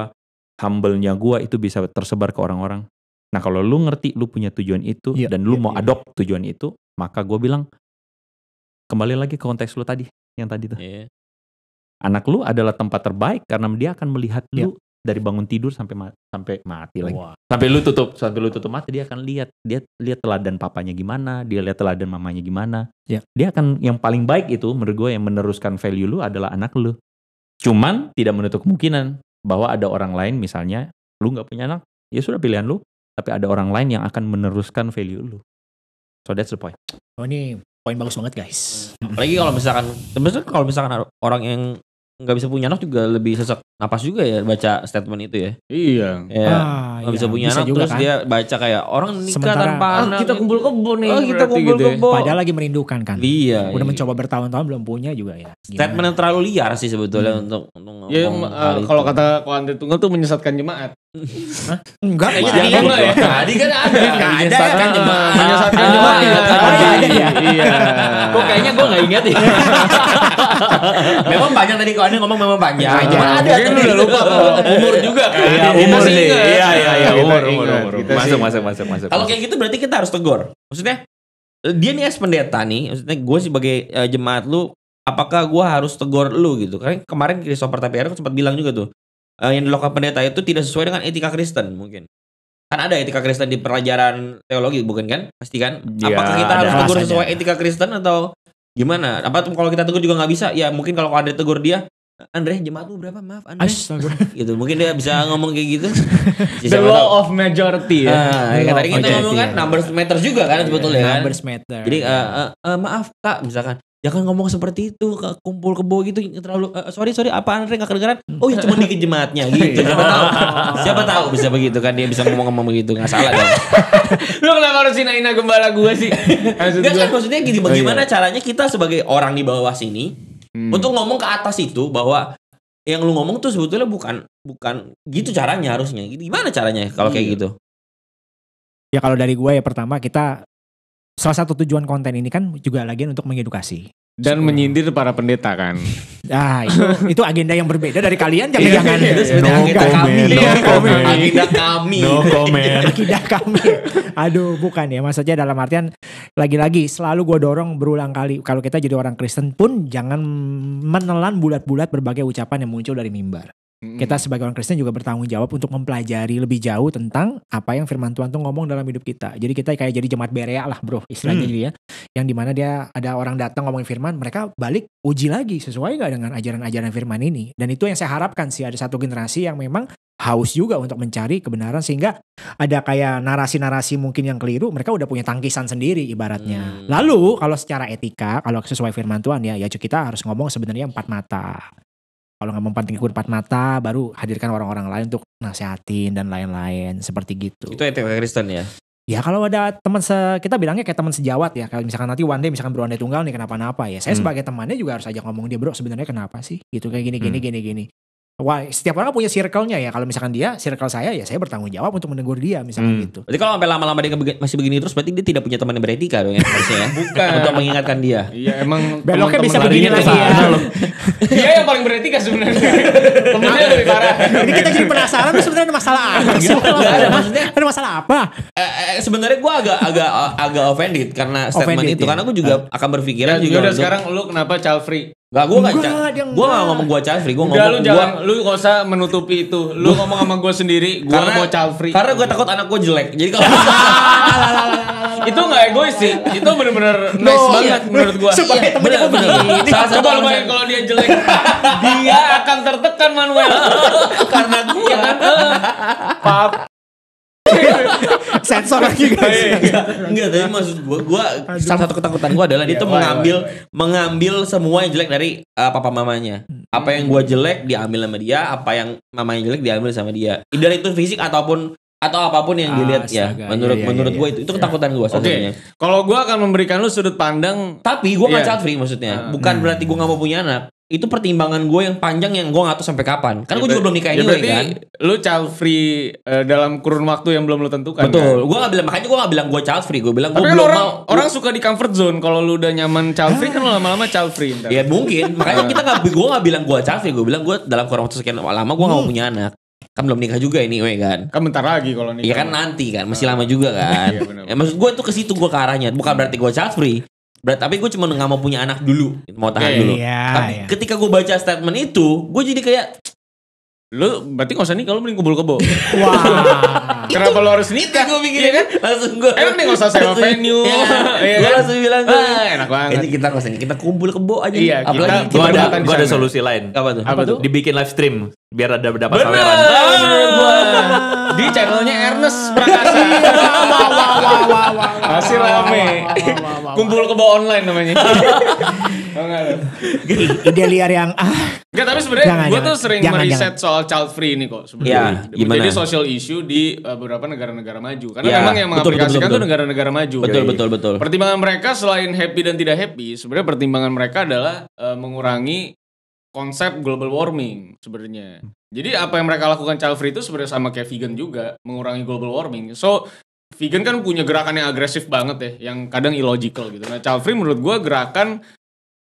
humble-nya gue itu bisa tersebar ke orang-orang nah kalau lu ngerti lu punya tujuan itu yeah, dan lu yeah, mau yeah. adopt tujuan itu maka gue bilang kembali lagi ke konteks lu tadi yang tadi tuh yeah. anak lu adalah tempat terbaik karena dia akan melihat yeah. lu dari bangun tidur sampai ma sampai mati lagi. Wow. Sampai lu tutup, sampai lu tutup mata dia akan lihat, dia lihat teladan papanya gimana, dia lihat teladan mamanya gimana. Yeah. Dia akan yang paling baik itu menurut gue yang meneruskan value lu adalah anak lu. Cuman tidak menutup kemungkinan bahwa ada orang lain misalnya lu nggak punya anak, ya sudah pilihan lu, tapi ada orang lain yang akan meneruskan value lu. So that's the point. Oh ini poin bagus banget guys. Hmm. Apalagi kalau misalkan, kalau misalkan orang yang nggak bisa punya anak juga lebih sesak napas juga ya baca statement itu ya. Iya. Ya, ah, gak iya. bisa punya bisa anak juga, terus kan? dia baca kayak orang nikah Sementara, tanpa ah, anak. Kita kumpul kebo nih. Oh, kita kumpul gitu kebo. Ya. Padahal lagi merindukan kan. Iya. Udah iya. mencoba bertahun-tahun belum punya juga ya. Gimana? Statement yang terlalu liar sih sebetulnya hmm. untuk untuk Ya uh, kalau kata kuantit Tunggal tuh menyesatkan jemaat. Hah? Enggak, ya, ya, enggak ya. Tadi kan ada. Enggak ada kan jemaat. Menyesatkan jemaat. iya Iya. Kok kayaknya gue enggak ingat ya. memang panjang tadi kok Anda ngomong memang panjang. Cuma ada tapi udah lupa umur juga kan. Iya, umur sih. Iya, iya, iya, umur, umur, umur. Masuk, masuk, masuk, masuk. Kalau kayak gitu berarti kita harus tegur. Maksudnya dia nih es pendeta nih, maksudnya gue sebagai uh, jemaat lu, apakah gue harus tegur lu gitu? Kan kemarin Christopher Tapiero sempat bilang juga tuh, uh, yang dilakukan pendeta itu tidak sesuai dengan etika Kristen mungkin kan ada etika Kristen di pelajaran teologi bukan kan pasti kan ya, apakah kita harus tegur sesuai etika Kristen atau gimana apa tuh kalau kita tegur juga nggak bisa ya mungkin kalau ada tegur dia Andre jemaat lu berapa maaf Andre Astaga. gitu mungkin dia bisa ngomong kayak gitu the law of majority ya uh, kayak tadi kita ngomong kan ya. numbers matter juga kan iya, sebetulnya kan numbers matter jadi uh, uh, uh, maaf kak misalkan jangan ya ngomong seperti itu ke kumpul kebo gitu terlalu uh, sorry sorry apa Andre nggak kedengeran oh ya cuma dikit jemaatnya gitu iya. siapa tahu siapa tahu bisa begitu kan dia bisa ngomong ngomong begitu nggak salah dong lu kenapa harus hina gembala gue sih nggak kan maksudnya gini oh, bagaimana oh, iya. caranya kita sebagai orang di bawah sini hmm. untuk ngomong ke atas itu bahwa yang lu ngomong tuh sebetulnya bukan bukan gitu caranya harusnya gimana caranya kalau kayak iya. gitu ya kalau dari gue ya pertama kita salah satu tujuan konten ini kan juga lagi untuk mengedukasi dan so, menyindir para pendeta kan. Ah itu, itu agenda yang berbeda dari kalian jangan-jangan. Yeah, yeah, No agenda comment, kami. Iya, no comment. agenda kami. No comment. agenda kami. Aduh bukan ya maksudnya dalam artian lagi-lagi selalu gue dorong berulang kali kalau kita jadi orang Kristen pun jangan menelan bulat-bulat berbagai ucapan yang muncul dari mimbar. Kita sebagai orang Kristen juga bertanggung jawab untuk mempelajari lebih jauh tentang apa yang firman Tuhan tuh ngomong dalam hidup kita. Jadi kita kayak jadi jemaat Berea lah bro istilahnya mm. ya. Yang dimana dia ada orang datang ngomongin firman mereka balik uji lagi sesuai gak dengan ajaran-ajaran firman ini. Dan itu yang saya harapkan sih ada satu generasi yang memang haus juga untuk mencari kebenaran sehingga ada kayak narasi-narasi mungkin yang keliru mereka udah punya tangkisan sendiri ibaratnya. Hmm. Lalu kalau secara etika kalau sesuai firman Tuhan ya ya kita harus ngomong sebenarnya empat mata kalau nggak mempan tinggi empat mata baru hadirkan orang-orang lain untuk nasehatin dan lain-lain seperti gitu itu etika Kristen ya Ya kalau ada teman se kita bilangnya kayak teman sejawat ya. Kalau misalkan nanti one day misalkan bro day tunggal nih kenapa-napa ya. Saya hmm. sebagai temannya juga harus ajak ngomong dia, "Bro, sebenarnya kenapa sih?" gitu kayak gini gini hmm. gini gini. Wah, setiap orang punya circle-nya ya. Kalau misalkan dia circle saya ya saya bertanggung jawab untuk menegur dia misalkan hmm. gitu. Jadi kalau sampai lama-lama dia masih begini terus berarti dia tidak punya teman yang beretika dong ya harusnya ya. Bukan untuk mengingatkan dia. Iya, emang beloknya bisa begini lagi ya. dia yang paling beretika sebenarnya. Temennya lebih parah. Jadi kita jadi penasaran tuh sebenarnya ada masalah apa Enggak ada maksudnya ada masalah apa? Eh, eh sebenarnya gue agak agak agak offended karena statement itu ya? karena gue juga ah. akan berpikiran ya, juga. Udah sekarang lu kenapa child free? Gak, gue gak, gue gak ngomong gue free, gue ngomong lu jangan, lu gak usah menutupi itu, lu ngomong sama gue sendiri, gue gua free. karena gue takut anak gue jelek, jadi kalau itu gak egois sih, itu bener-bener nice iya. banget menurut gue, supaya temen gue begini, Salah satu kalau dia jelek, dia akan tertekan Manuel, karena gue, pap, sensor lagi guys. Iya, iya, iya. Enggak, tapi maksud gue, gua salah satu ketakutan gue adalah dia tuh mengambil mengambil semua yang jelek dari uh, papa mamanya. Apa yang gue jelek diambil sama dia, apa yang mamanya jelek diambil sama dia. Either itu fisik ataupun atau apapun yang dilihat ah, ya menurut iya, iya, menurut iya, iya gue iya. itu itu ketakutan gue sebenarnya. Okay. Kalau gue akan memberikan lu sudut pandang tapi gue nggak yeah. free maksudnya ah. bukan hmm. berarti gue nggak mau punya anak itu pertimbangan gue yang panjang yang gue nggak tahu sampai kapan kan ya, gue juga belum nikah ya, anyway kan lu child free uh, dalam kurun waktu yang belum lu tentukan betul kan? gue nggak bilang makanya gue nggak bilang gue child free gue bilang gue kan belum orang, mau orang suka di comfort zone kalau lu udah nyaman child free kan lama-lama child free ntar. ya mungkin makanya ah. kita gak gue nggak bilang gue child free gue bilang gue dalam kurun waktu sekian lama gue nggak mau hmm. punya anak kan belum nikah juga ini anyway, kan kan bentar lagi kalau nikah iya kan nanti kan masih lama juga iya, kan ya, maksud gue tuh ke situ gue ke arahnya bukan berarti gue child free berarti tapi gue cuma nggak mau punya anak dulu mau tahan yeah, dulu yeah, tapi yeah. ketika gue baca statement itu gue jadi kayak Lu berarti gak usah nikah, lu mending kumpul kebo. Wah. Kenapa lu harus nikah? gue pikir iya kan? kan, langsung gue. Emang nih gak usah sewa venue. Iya, kan? iya kan? gue langsung bilang gue. Ah, enak banget. Jadi kita gak usah kita kumpul kebo aja. Iya, Apalagi kita, ada, gua ada solusi lain. Apa tuh? Apa tuh? Dibikin live stream biar ada dapat saweran. Di channelnya Ernest Prakasa. Masih iya. rame. Kumpul kebo online namanya. enggak oh, Ide liar yang ah. Enggak tapi sebenarnya gue tuh sering jangan, meriset jangan. soal child free ini kok sebenarnya. Ya, Menjadi Jadi social issue di eh, beberapa negara-negara maju. Karena ya, memang yang mengaplikasikan betul, tuh negara-negara maju. Betul betul betul. Pertimbangan mereka selain happy dan tidak happy, sebenarnya pertimbangan mereka adalah uh, mengurangi konsep global warming sebenarnya. Jadi apa yang mereka lakukan child free itu sebenarnya sama kayak vegan juga, mengurangi global warming. So vegan kan punya gerakan yang agresif banget ya, yang kadang illogical gitu. Nah, child free menurut gue gerakan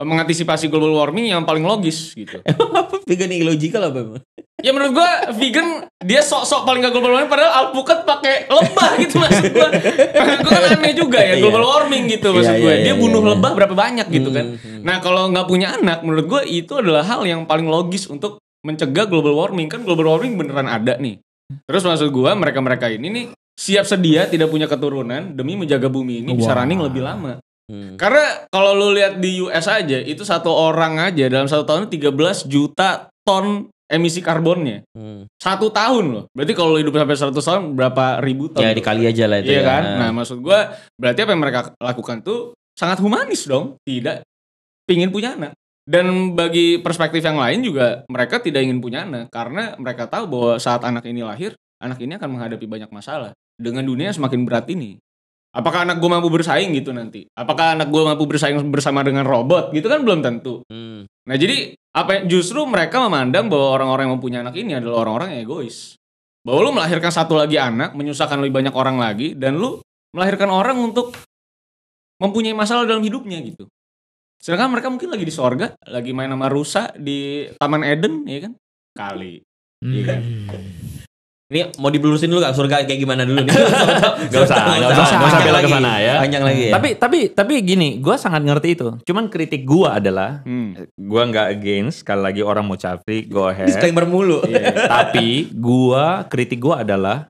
mengantisipasi global warming yang paling logis gitu. vegan illogical apa Ya menurut gua vegan dia sok-sok paling gak global warming padahal alpukat pakai lebah gitu maksud gua. karena gua kan aneh juga ya iya. global warming gitu iya, maksud iya, gua. Dia bunuh lebah berapa banyak gitu kan. Hmm, hmm. Nah, kalau nggak punya anak menurut gua itu adalah hal yang paling logis untuk mencegah global warming. Kan global warming beneran ada nih. Terus maksud gua mereka-mereka ini nih siap sedia tidak punya keturunan demi menjaga bumi ini wow. bisa running lebih lama. Hmm. Karena kalau lu lihat di US aja itu satu orang aja dalam satu tahun 13 juta ton emisi karbonnya. Hmm. Satu tahun loh. Berarti kalau hidup sampai 100 tahun berapa ribu ton? Ya dikali aja lah itu. Iya ya. kan? Nah. nah, maksud gua berarti apa yang mereka lakukan tuh sangat humanis dong. Tidak pingin punya anak. Dan bagi perspektif yang lain juga mereka tidak ingin punya anak karena mereka tahu bahwa saat anak ini lahir, anak ini akan menghadapi banyak masalah dengan dunia yang semakin berat ini. Apakah anak gue mampu bersaing gitu nanti? Apakah anak gue mampu bersaing bersama dengan robot gitu kan belum tentu. Hmm. Nah jadi apa yang justru mereka memandang bahwa orang-orang yang mempunyai anak ini adalah orang-orang yang egois. Bahwa lu melahirkan satu lagi anak, menyusahkan lebih banyak orang lagi, dan lu melahirkan orang untuk mempunyai masalah dalam hidupnya gitu. Sedangkan mereka mungkin lagi di sorga, lagi main sama rusa di Taman Eden, ya kan? Kali, iya kan? hmm. kan? Ini mau dibelusin dulu gak surga kayak gimana dulu nih? gak usah, gak usah, gak usah bilang ke sana ya. Panjang lagi ya. Tapi tapi tapi gini, gue sangat ngerti itu. Cuman kritik gue adalah, hmm. gue nggak against kalau lagi orang mau capri, go ahead. Disclaimer mulu. Yeah. tapi gue kritik gue adalah,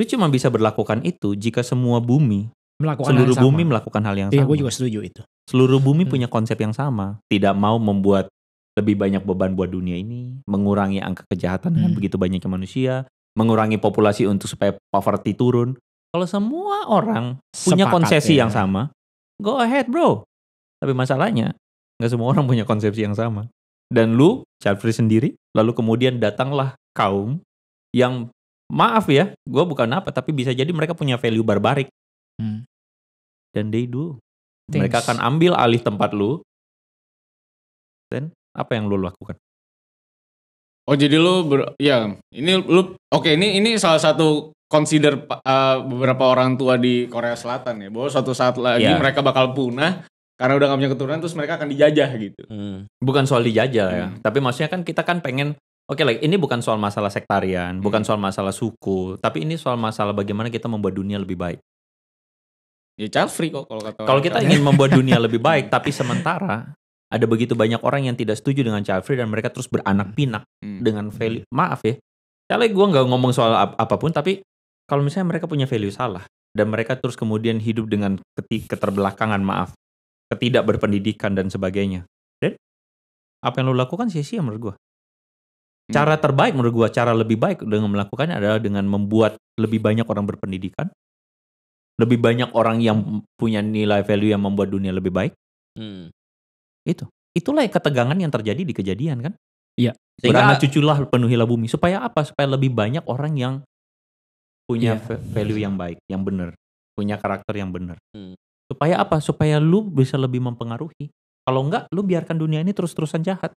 lu cuma bisa berlakukan itu jika semua bumi melakukan seluruh hal bumi sama. melakukan hal yang iya, sama. gue juga setuju itu. Seluruh bumi hmm. punya konsep yang sama, tidak mau membuat lebih banyak beban buat dunia ini, mengurangi angka kejahatan dengan hmm. begitu banyaknya manusia, mengurangi populasi untuk supaya poverty turun. Kalau semua orang punya Sepakat konsesi ya. yang iya. sama, go ahead bro. Tapi masalahnya nggak semua orang punya konsepsi yang sama. Dan lu child free sendiri, lalu kemudian datanglah kaum yang maaf ya, gue bukan apa, tapi bisa jadi mereka punya value barbarik. Hmm. Dan they do. Things. Mereka akan ambil alih tempat lu. Dan apa yang lu lakukan? Oh jadi lu ber, ya ini lu oke okay, ini ini salah satu consider uh, beberapa orang tua di Korea Selatan ya bahwa suatu saat lagi yeah. mereka bakal punah karena udah gak punya keturunan terus mereka akan dijajah gitu. Hmm. Bukan soal dijajah ya, hmm. ya, tapi maksudnya kan kita kan pengen Oke, okay, like, ini bukan soal masalah sektarian, hmm. bukan soal masalah suku, tapi ini soal masalah bagaimana kita membuat dunia lebih baik. Ya child free kok kalau kata Kalau kita ingin membuat dunia lebih baik tapi sementara ada begitu banyak orang yang tidak setuju dengan child free dan mereka terus beranak hmm. pinak hmm. dengan hmm. value maaf ya sekali gue nggak ngomong soal ap apapun tapi kalau misalnya mereka punya value salah dan mereka terus kemudian hidup dengan keterbelakangan maaf ketidak berpendidikan dan sebagainya dan apa yang lo lakukan sia-sia menurut gue hmm. cara terbaik menurut gue cara lebih baik dengan melakukannya adalah dengan membuat lebih banyak orang berpendidikan lebih banyak orang yang punya nilai value yang membuat dunia lebih baik hmm. Itu. Itulah ketegangan yang terjadi di kejadian kan? Iya. Sehingga Beranak cuculah penuhilah bumi supaya apa? Supaya lebih banyak orang yang punya iya. value yang baik, yang benar, punya karakter yang benar. Hmm. Supaya apa? Supaya lu bisa lebih mempengaruhi. Kalau enggak, lu biarkan dunia ini terus-terusan jahat.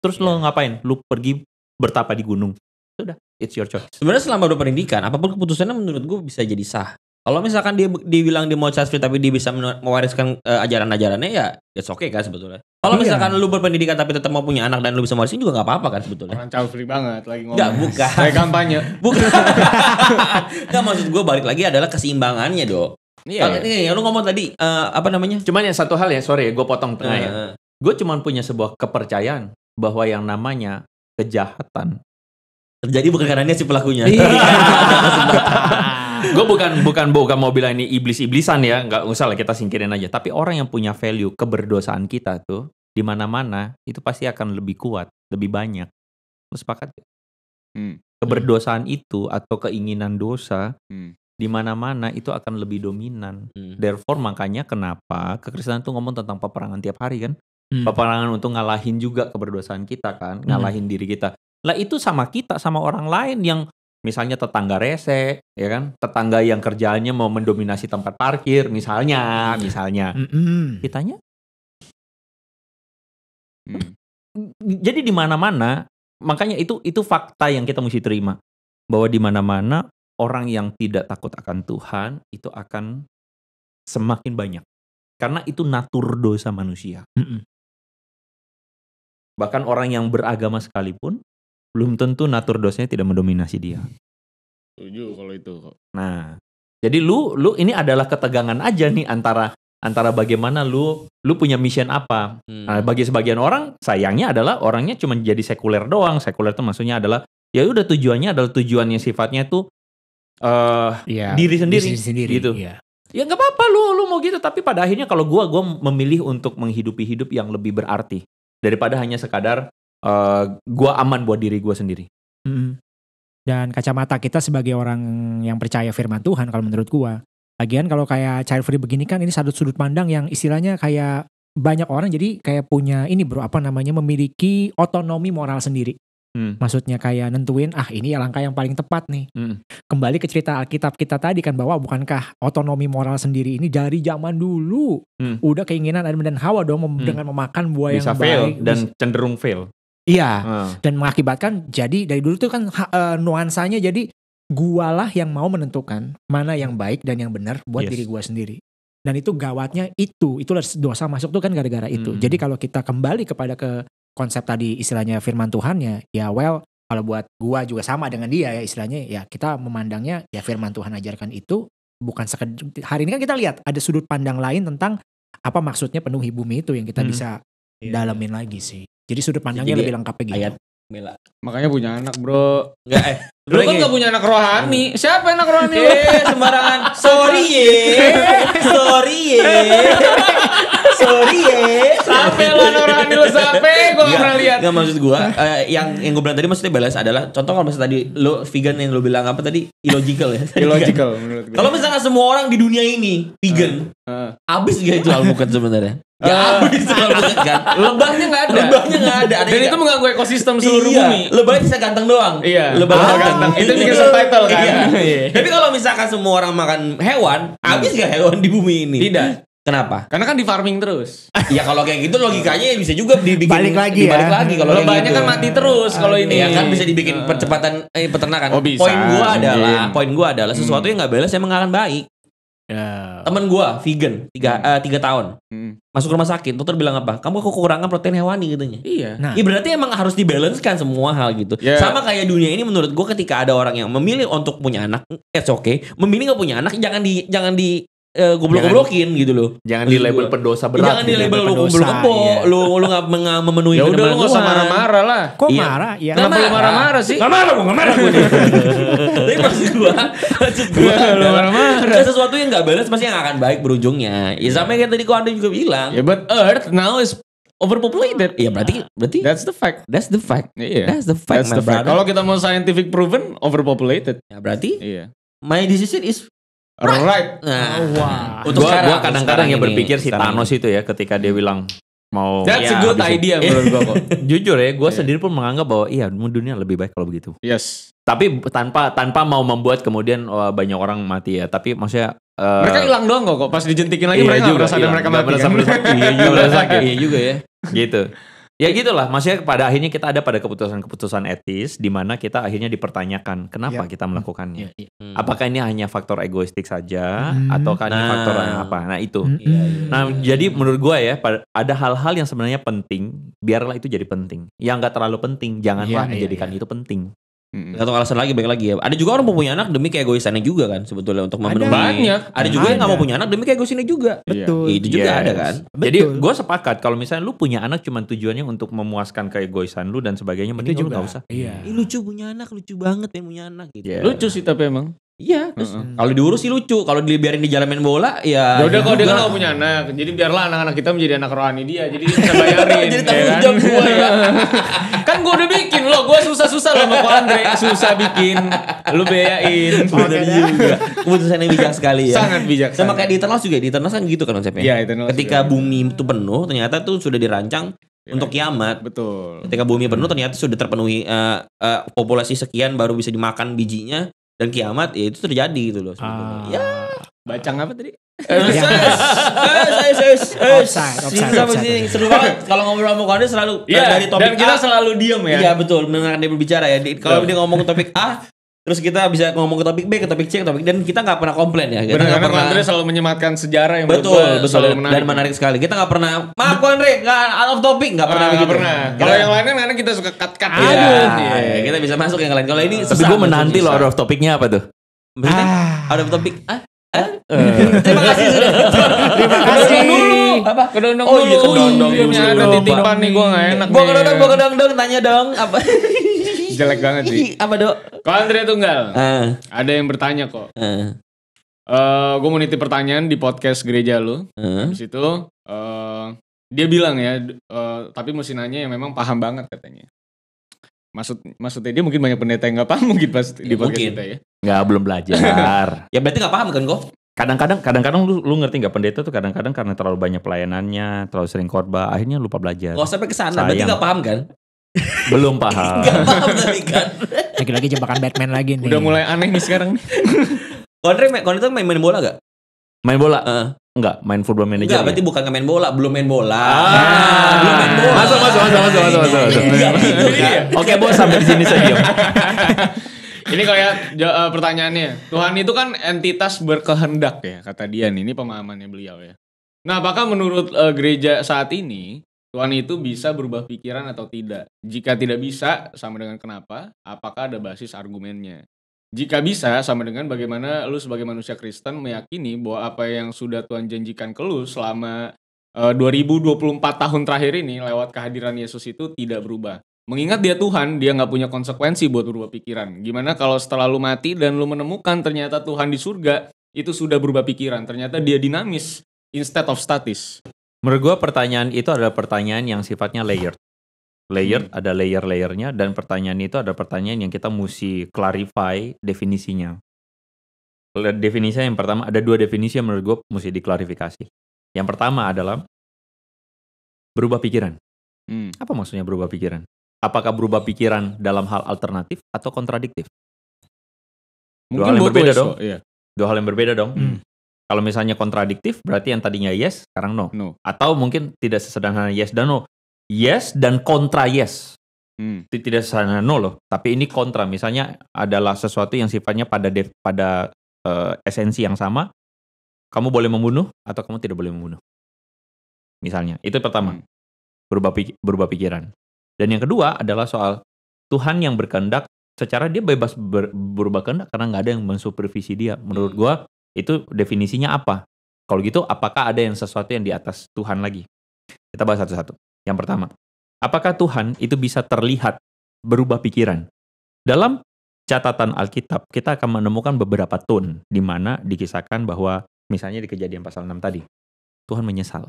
Terus yeah. lo ngapain? Lu pergi bertapa di gunung. Sudah, it's your choice. Sebenarnya selama udah pendidikan, apapun keputusannya menurut gue bisa jadi sah. Kalau misalkan dia dibilang dia mau charge tapi dia bisa mewariskan uh, ajaran-ajarannya ya, ya it's okay kan sebetulnya. Kalau iya. misalkan lu berpendidikan tapi tetap mau punya anak dan lu bisa mewarisin juga gak apa-apa kan sebetulnya. Orang charge free banget lagi ngomong. Gak buka. Kayak kampanye. bukan. Gak maksud gue balik lagi adalah keseimbangannya, Dok. Iya, iya. Ini lu ngomong tadi uh, apa namanya? Cuman yang satu hal ya, sorry ya, gue potong tengah uh. ya. Gue cuman punya sebuah kepercayaan bahwa yang namanya kejahatan terjadi bukan karena dia si pelakunya. Iya. gue bukan bukan bukan mau bilang ini iblis-iblisan ya, nggak usah lah kita singkirin aja. Tapi orang yang punya value keberdosaan kita tuh di mana-mana itu pasti akan lebih kuat, lebih banyak. Lu sepakat? Hmm. Keberdosaan hmm. itu atau keinginan dosa hmm. di mana-mana itu akan lebih dominan. Hmm. Therefore makanya kenapa kekristenan tuh ngomong tentang peperangan tiap hari kan? Hmm. Peperangan untuk ngalahin juga keberdosaan kita kan, ngalahin hmm. diri kita. Lah itu sama kita sama orang lain yang misalnya tetangga rese, ya kan? Tetangga yang kerjaannya mau mendominasi tempat parkir, misalnya, iya. misalnya. Mm-mm. Kitanya? Mm. Jadi di mana-mana, makanya itu itu fakta yang kita mesti terima bahwa di mana-mana orang yang tidak takut akan Tuhan itu akan semakin banyak karena itu natur dosa manusia. mm Bahkan orang yang beragama sekalipun belum tentu natur dosnya tidak mendominasi dia. Setuju kalau itu Nah, jadi lu lu ini adalah ketegangan aja nih antara antara bagaimana lu lu punya mission apa. Hmm. Nah, bagi sebagian orang sayangnya adalah orangnya cuma jadi sekuler doang. Sekuler itu maksudnya adalah ya udah tujuannya adalah tujuannya sifatnya tuh uh, ya, diri sendiri, diri sendiri gitu. Ya. Ya nggak apa-apa lu lu mau gitu tapi pada akhirnya kalau gua gua memilih untuk menghidupi hidup yang lebih berarti daripada hanya sekadar uh, eh, gue aman buat diri gue sendiri. Hmm. Dan kacamata kita sebagai orang yang percaya firman Tuhan kalau menurut gue. Lagian kalau kayak child free begini kan ini sudut sudut pandang yang istilahnya kayak banyak orang jadi kayak punya ini bro apa namanya memiliki otonomi moral sendiri. Hmm. Maksudnya kayak nentuin ah ini ya langkah yang paling tepat nih. Hmm. Kembali ke cerita Alkitab kita tadi kan bahwa bukankah otonomi moral sendiri ini dari zaman dulu hmm. udah keinginan Adam dan Hawa dong hmm. dengan memakan buah Bisa yang fail baik dan cenderung fail. Iya. Hmm. Dan mengakibatkan jadi dari dulu tuh kan uh, nuansanya jadi gua lah yang mau menentukan mana yang baik dan yang benar buat yes. diri gua sendiri. Dan itu gawatnya itu, itulah dosa masuk tuh kan gara-gara itu. Hmm. Jadi kalau kita kembali kepada ke konsep tadi istilahnya firman Tuhannya, ya well kalau buat gua juga sama dengan dia ya istilahnya ya kita memandangnya ya firman Tuhan ajarkan itu bukan sekedar hari ini kan kita lihat ada sudut pandang lain tentang apa maksudnya penuhi bumi itu yang kita hmm. bisa yeah. dalamin lagi sih. Jadi sudut pandangnya Jadi, lebih lengkap gitu. Ayat Mila. Makanya punya anak, Bro. Enggak eh. Lu kan iya. gak punya anak rohani. Siapa anak rohani? Eh, sembarangan. Sorry ye. Sorry ye. Sorry ye. Sampai lu anak rohani lu sampai gua gak pernah lihat. Enggak maksud gue. uh, yang yang gue bilang tadi maksudnya balas adalah contoh kalau misalnya tadi lu vegan yang lu bilang apa tadi illogical ya. illogical kan? menurut gua. Kalau misalnya semua orang di dunia ini vegan, uh, eh, uh. Eh. abis gak itu alpukat sebenarnya? Ya habis bisa kan. Lebahnya gak ada. Lebahnya gak ada. Dan itu mengganggu ekosistem seluruh iya. bumi. Lebahnya bisa ganteng doang. Iya. Lebah ah, ganteng. Itu iya. bikin subtitle kan. Iya. iya. Tapi kalau misalkan semua orang makan hewan, habis gak hewan di bumi ini? Tidak. Kenapa? Karena kan di farming terus. ya kalau kayak gitu logikanya ya bisa juga dibikin balik lagi ya. Balik lagi kalau lebahnya gitu. kan mati terus kalau iya, ini. Ya kan bisa dibikin ah. percepatan eh, peternakan. Oh, bisa, poin gua adalah, poin gua adalah hmm. sesuatu yang nggak beres emang akan baik. Yeah. Temen gue vegan tiga hmm. uh, tiga tahun hmm. masuk rumah sakit dokter bilang apa? Kamu kekurangan protein hewani katanya. Iya. Nah, ya berarti emang harus dibalance kan semua hal gitu. Yeah. Sama kayak dunia ini menurut gue ketika ada orang yang memilih untuk punya anak, it's okay. Memilih nggak punya anak jangan di jangan di Eh, goblok-goblokin gitu loh. Jangan di label iya. pendosa berat. Jangan di gitu ya, label lu goblok lo lu lu enggak memenuhi Ya udah lu enggak usah marah-marah lah. Kok iya. marah? Ya enggak perlu marah-marah sih. Enggak marah gua, enggak marah gua. Tapi pasti gua, maksud gua lu marah-marah. sesuatu yang enggak balance pasti yang akan baik berujungnya. Ya sama kayak tadi kau Anda juga bilang. Ya but earth now is overpopulated. Iya berarti berarti that's the fact. That's the fact. Iya. That's the fact. fact. Kalau kita mau scientific proven overpopulated. Ya berarti. Iya. My decision is Right. Nah. Oh, wow. Untuk gua, sekarang, kadang-kadang ya berpikir si Thanos itu ya ketika dia bilang mau That's ya, a good idea menurut gua kok. Jujur ya, gua yeah. sendiri pun menganggap bahwa iya dunia lebih baik kalau begitu. Yes. Tapi tanpa tanpa mau membuat kemudian oh, banyak orang mati ya, tapi maksudnya uh, mereka hilang doang kok, pas dijentikin lagi iya mereka juga, merasa iya, mereka mati. Merasa, kan? Iya, iya juga ya. Gitu. Ya gitulah, maksudnya pada akhirnya kita ada pada keputusan-keputusan etis di mana kita akhirnya dipertanyakan kenapa ya. kita melakukannya. Ya, ya. Hmm. Apakah ini hanya faktor egoistik saja hmm. ataukah nah. ini faktor apa? Nah, itu. Hmm. Iya, iya, nah, ya. jadi iya. menurut gua ya ada hal-hal yang sebenarnya penting, biarlah itu jadi penting. Yang enggak terlalu penting, janganlah ya, menjadikan ya, ya. itu penting atau hmm Satu alasan lagi baik lagi ya. Ada juga orang mau punya anak demi keegoisannya juga kan sebetulnya untuk memenuhi. Banyak. Ada juga ada. yang gak mau punya anak demi keegoisannya juga. Betul. Iya. Iya, itu juga yes. ada kan. Betul. Jadi gue sepakat kalau misalnya lu punya anak cuma tujuannya untuk memuaskan keegoisan lu dan sebagainya mending lu gak usah. Iya. Eh, lucu punya anak lucu banget ya punya anak gitu. Yeah. Lucu sih tapi emang. Iya, terus mm -hmm. kalau diurus sih lucu, kalau dibiarin di jalan main bola ya. Ya udah ya kalau dia kan gak punya anak, jadi biarlah anak-anak kita menjadi anak rohani dia, jadi bisa bayarin. jadi ya tanggung ya jawab kan? gua ya. kan gua udah bikin loh, gua susah-susah loh sama Andre, susah bikin, lu biayain. Benar juga. yang bijak sekali ya. Sangat bijak. Sama kayak di Eternals juga, di Eternals kan gitu kan konsepnya. Iya, Eternals. Ketika juga. bumi itu penuh, ternyata tuh sudah dirancang iya. untuk kiamat. Betul. Ketika bumi penuh ternyata sudah terpenuhi uh, uh, populasi sekian baru bisa dimakan bijinya dan kiamat ya itu terjadi gitu loh sebetulnya. Ah. Ya bacang apa tadi? Seru banget kalau ngobrol sama Kondi selalu yeah, dari topik dan kita A, selalu diem ya. Iya betul mendengarkan dia berbicara ya. Kalau dia ngomong topik A, Terus kita bisa ngomong ke topik B, ke topik C, ke topik D, dan kita nggak pernah komplain ya. Kita Benar, karena pernah... Andre selalu menyematkan sejarah yang betul, betul, betul selalu menarik. dan menarik sekali. Kita nggak pernah maaf kok Andre, nggak out of topic, nggak ah, pernah ah, begitu. Pernah. Kalau yang lainnya karena kita suka cut cut. Aduh, ya, iya. kita bisa masuk yang lain. Kalau ini tapi gue menanti loh out of topiknya apa tuh? Maksudnya ah. out of topic? Ah, ah? Eh. Terima kasih sudah. Terima kasih. Apa? Kedondong oh, iya, kedondong. Iya, ada titipan nih gue nggak enak. Gue kedondong, gue kedondong. Tanya dong. Apa? jelek banget sih. Apa dok? Kalau Tunggal, uh. ada yang bertanya kok. Uh. Ah. Uh, eh, gue mau nitip pertanyaan di podcast gereja lu. Uh. Habis itu uh, dia bilang ya, uh, tapi mesti nanya yang memang paham banget katanya. Maksud maksudnya dia mungkin banyak pendeta yang nggak paham mungkin pas ya, di podcast mungkin. kita ya. Nggak belum belajar. ya berarti nggak paham kan kok? kadang-kadang kadang-kadang lu, lu ngerti nggak pendeta tuh kadang-kadang karena terlalu banyak pelayanannya terlalu sering khotbah akhirnya lupa belajar usah sampai kesana sana berarti nggak paham kan belum paham. Gak paham tadi kan. Lagi-lagi jebakan Batman lagi nih. Udah mulai aneh nih sekarang. Kondre, Kondre tuh main, main bola gak? Main bola? Uh. Enggak, main football manager. Enggak, berarti bukan main bola, belum main bola. Ah. Nah, belum main bola. Masuk, masuk, masuk, masuk, masuk, masuk. Iya, iya, iya. Oke, bos sampai di sini saja. Ini kayak uh, pertanyaannya, Tuhan itu kan entitas berkehendak ya, kata Dian ini pemahamannya beliau ya. Nah, apakah menurut uh, gereja saat ini Tuhan itu bisa berubah pikiran atau tidak. Jika tidak bisa, sama dengan kenapa, apakah ada basis argumennya. Jika bisa, sama dengan bagaimana lu sebagai manusia Kristen meyakini bahwa apa yang sudah Tuhan janjikan ke lu selama eh, uh, 2024 tahun terakhir ini lewat kehadiran Yesus itu tidak berubah. Mengingat dia Tuhan, dia nggak punya konsekuensi buat berubah pikiran. Gimana kalau setelah lu mati dan lu menemukan ternyata Tuhan di surga itu sudah berubah pikiran, ternyata dia dinamis instead of statis. Menurut gue pertanyaan itu adalah pertanyaan yang sifatnya layer, layer hmm. ada layer-layernya dan pertanyaan itu ada pertanyaan yang kita mesti clarify definisinya. Definisinya yang pertama ada dua definisi yang menurut gue mesti diklarifikasi. Yang pertama adalah berubah pikiran. Hmm. Apa maksudnya berubah pikiran? Apakah berubah pikiran dalam hal alternatif atau kontradiktif? Mungkin dua hal yang berbeda dong. Iya. Dua hal yang berbeda dong. Hmm. Kalau misalnya kontradiktif, berarti yang tadinya yes, sekarang no. no. Atau mungkin tidak sesederhana yes dan no. Yes dan kontra yes. Hmm. Tidak sesederhana no loh. Tapi ini kontra. Misalnya adalah sesuatu yang sifatnya pada def, pada uh, esensi yang sama. Kamu boleh membunuh atau kamu tidak boleh membunuh. Misalnya. Itu pertama. Hmm. Berubah, pik berubah pikiran. Dan yang kedua adalah soal Tuhan yang berkendak secara dia bebas ber, berubah kehendak karena nggak ada yang mensupervisi dia. Menurut hmm. gua itu definisinya apa? Kalau gitu, apakah ada yang sesuatu yang di atas Tuhan lagi? Kita bahas satu-satu. Yang pertama, apakah Tuhan itu bisa terlihat berubah pikiran? Dalam catatan Alkitab, kita akan menemukan beberapa tun di mana dikisahkan bahwa misalnya di kejadian pasal 6 tadi, Tuhan menyesal.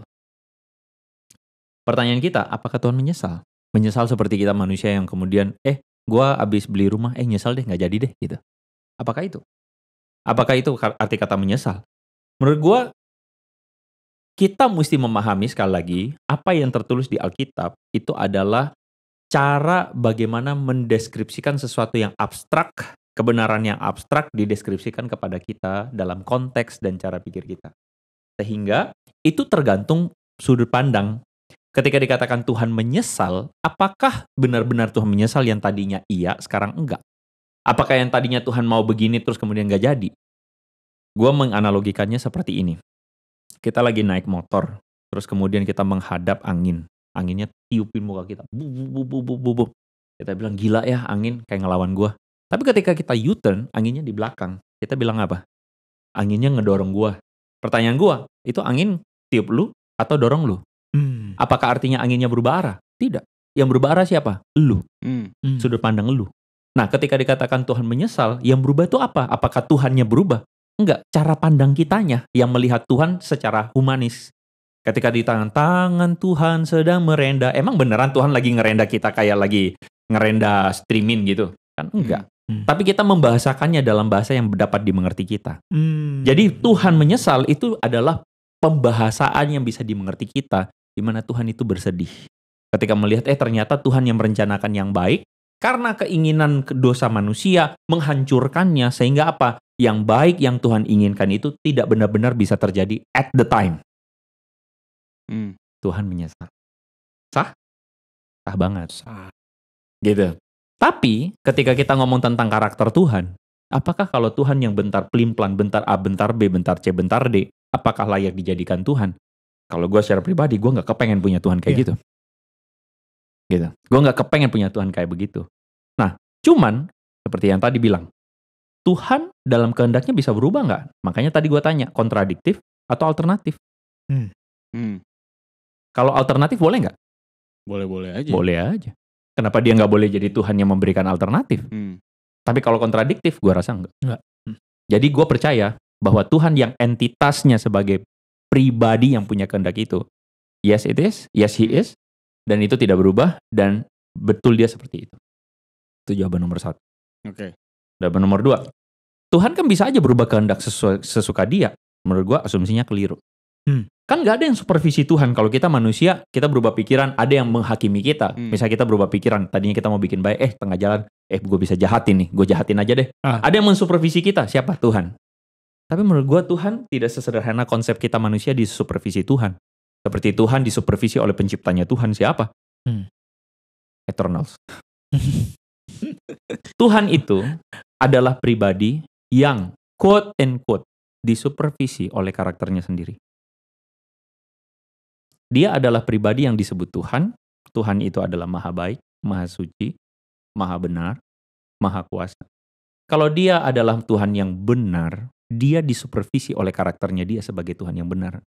Pertanyaan kita, apakah Tuhan menyesal? Menyesal seperti kita manusia yang kemudian, eh, gue abis beli rumah, eh nyesal deh, nggak jadi deh, gitu. Apakah itu? Apakah itu arti kata menyesal? Menurut gue, kita mesti memahami sekali lagi apa yang tertulis di Alkitab itu adalah cara bagaimana mendeskripsikan sesuatu yang abstrak, kebenaran yang abstrak dideskripsikan kepada kita dalam konteks dan cara pikir kita. Sehingga itu tergantung sudut pandang. Ketika dikatakan Tuhan menyesal, apakah benar-benar Tuhan menyesal yang tadinya iya, sekarang enggak? Apakah yang tadinya Tuhan mau begini terus kemudian nggak jadi? Gua menganalogikannya seperti ini. Kita lagi naik motor, terus kemudian kita menghadap angin. Anginnya tiupin muka kita. Bu, bu, bu, bu, bu, bu. Kita bilang, gila ya angin kayak ngelawan gue. Tapi ketika kita U-turn, anginnya di belakang. Kita bilang apa? Anginnya ngedorong gue. Pertanyaan gue, itu angin tiup lu atau dorong lu? Hmm. Apakah artinya anginnya berubah arah? Tidak. Yang berubah arah siapa? Lu. Hmm. Sudut pandang lu. Nah, ketika dikatakan Tuhan menyesal, yang berubah itu apa? Apakah Tuhannya berubah? Enggak, cara pandang kitanya yang melihat Tuhan secara humanis. Ketika di tangan-tangan Tuhan sedang merenda, emang beneran Tuhan lagi ngerenda kita kayak lagi ngerenda streaming gitu? Kan hmm. enggak. Hmm. Tapi kita membahasakannya dalam bahasa yang dapat dimengerti kita. Hmm. Jadi Tuhan menyesal itu adalah pembahasaan yang bisa dimengerti kita, di mana Tuhan itu bersedih. Ketika melihat, eh ternyata Tuhan yang merencanakan yang baik, karena keinginan dosa manusia menghancurkannya sehingga apa? Yang baik yang Tuhan inginkan itu tidak benar-benar bisa terjadi at the time. Hmm. Tuhan menyesal. Sah? Sah banget. Sah. Gitu. Tapi ketika kita ngomong tentang karakter Tuhan, apakah kalau Tuhan yang bentar pelin bentar A, bentar B, bentar C, bentar D, apakah layak dijadikan Tuhan? Kalau gue secara pribadi, gue nggak kepengen punya Tuhan kayak yeah. gitu gitu. Gue nggak kepengen punya Tuhan kayak begitu. Nah, cuman seperti yang tadi bilang, Tuhan dalam kehendaknya bisa berubah nggak? Makanya tadi gue tanya, kontradiktif atau alternatif? Hmm. Hmm. Kalau alternatif boleh nggak? Boleh-boleh aja. Boleh aja. Kenapa dia nggak boleh jadi Tuhan yang memberikan alternatif? Hmm. Tapi kalau kontradiktif, gue rasa nggak. enggak. Hmm. Jadi gue percaya bahwa Tuhan yang entitasnya sebagai pribadi yang punya kehendak itu, yes it is, yes he is, dan itu tidak berubah dan betul dia seperti itu. Itu jawaban nomor satu. Oke. Okay. Jawaban nomor dua. Tuhan kan bisa aja berubah kehendak sesuai, sesuka dia. Menurut gua asumsinya keliru. Hmm. Kan gak ada yang supervisi Tuhan. Kalau kita manusia, kita berubah pikiran, ada yang menghakimi kita. Hmm. Misalnya kita berubah pikiran, tadinya kita mau bikin baik, eh tengah jalan, eh gue bisa jahatin nih, gue jahatin aja deh. Ah. Ada yang mensupervisi kita, siapa? Tuhan. Tapi menurut gua Tuhan tidak sesederhana konsep kita manusia di supervisi Tuhan. Seperti Tuhan disupervisi oleh penciptanya Tuhan siapa? Hmm. Eternals. Tuhan itu adalah pribadi yang quote and quote disupervisi oleh karakternya sendiri. Dia adalah pribadi yang disebut Tuhan. Tuhan itu adalah maha baik, maha suci, maha benar, maha kuasa. Kalau dia adalah Tuhan yang benar, dia disupervisi oleh karakternya dia sebagai Tuhan yang benar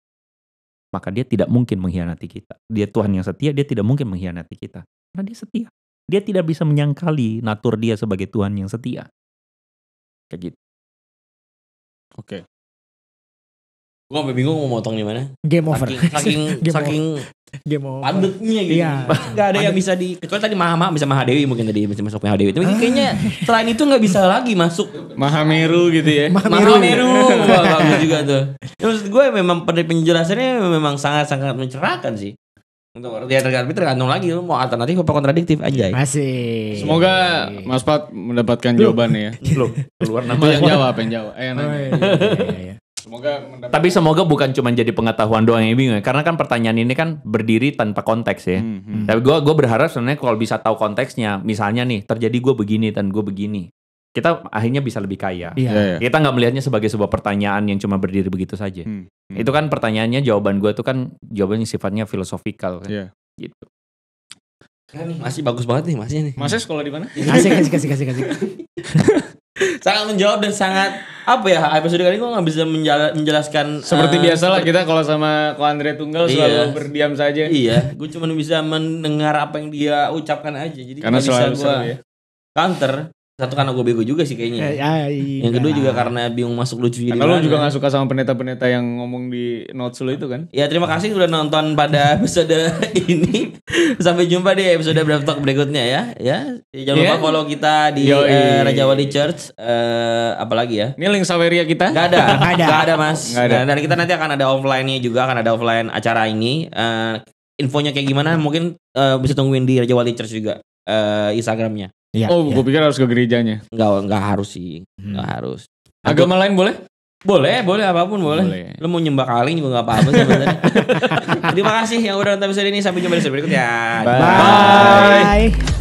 maka dia tidak mungkin mengkhianati kita. Dia Tuhan yang setia, dia tidak mungkin mengkhianati kita. Karena dia setia. Dia tidak bisa menyangkali natur dia sebagai Tuhan yang setia. Kayak gitu. Oke. Gue sampai bingung mau motong di mana. Game over. Saking saking, game saking over. game over. Padatnya gitu. Iya. Gak ada yang bisa di kecuali tadi Mahama bisa Mahadewi mungkin tadi bisa masuk Mahadewi. Tapi ah. kayaknya selain itu nggak bisa lagi masuk Mahameru gitu ya. Mahameru. Mahameru. Bagus juga tuh. Ya, maksud gue memang pada penjelasannya memang sangat-sangat mencerahkan sih. Untuk dia ya, tergantung, tergantung lagi lu mau alternatif apa kontradiktif aja. Masih. Semoga Mas Pat mendapatkan jawaban ya. Belum. Keluar nama yang jawab, yang jawab. Eh, Oh, iya, iya. iya, iya. Semoga mendapat... Tapi semoga bukan cuma jadi pengetahuan doang yang bingung ya. Karena kan pertanyaan ini kan berdiri tanpa konteks ya. Hmm, hmm. Tapi gue gua berharap sebenarnya kalau bisa tahu konteksnya. Misalnya nih, terjadi gue begini dan gue begini. Kita akhirnya bisa lebih kaya. Yeah. Yeah, yeah. Kita nggak melihatnya sebagai sebuah pertanyaan yang cuma berdiri begitu saja. Hmm, hmm. Itu kan pertanyaannya, jawaban gue itu kan jawabannya sifatnya filosofikal kan. Yeah. Gitu. Masih bagus banget nih masnya nih. Masih sekolah di mana? Kasih kasih kasih kasih kasih sangat menjawab dan sangat apa ya episode kali ini gue nggak bisa menjala, menjelaskan seperti uh, biasa lah kita kalau sama ko Andre Tunggal iya, selalu berdiam saja iya gue cuma bisa mendengar apa yang dia ucapkan aja jadi karena bisa gue ya. counter satu karena gue bego juga sih kayaknya. ya, ya, iya. Yang kedua juga karena bingung masuk lucu Karena lu juga gak suka sama pendeta-pendeta yang ngomong di notes lo itu kan. Ya terima kasih sudah nonton pada episode ini. Sampai jumpa di episode Brave Talk berikutnya ya. Ya jangan yeah. lupa ya. follow kita di Yo, uh, eh, Raja Wali Church. Uh, apalagi ya? Ini link Saweria kita? Gak ada. gak ada. Gak ada mas. Gak ada. Nah, dan kita nanti akan ada offline-nya juga. Akan ada offline acara ini. Uh, infonya kayak gimana mungkin uh, bisa tungguin di Raja Wali Church juga. Uh, Instagramnya. Ya, oh, ya. gue pikir harus ke gerejanya. Enggak, enggak harus sih. Enggak hmm. harus. Agama lain boleh? Boleh, boleh apapun boleh. boleh. Lu mau nyembah kaleng juga enggak apa-apa sebenarnya. Terima kasih yang udah nonton episode ini. Sampai jumpa di episode berikutnya. Bye. Bye. Bye.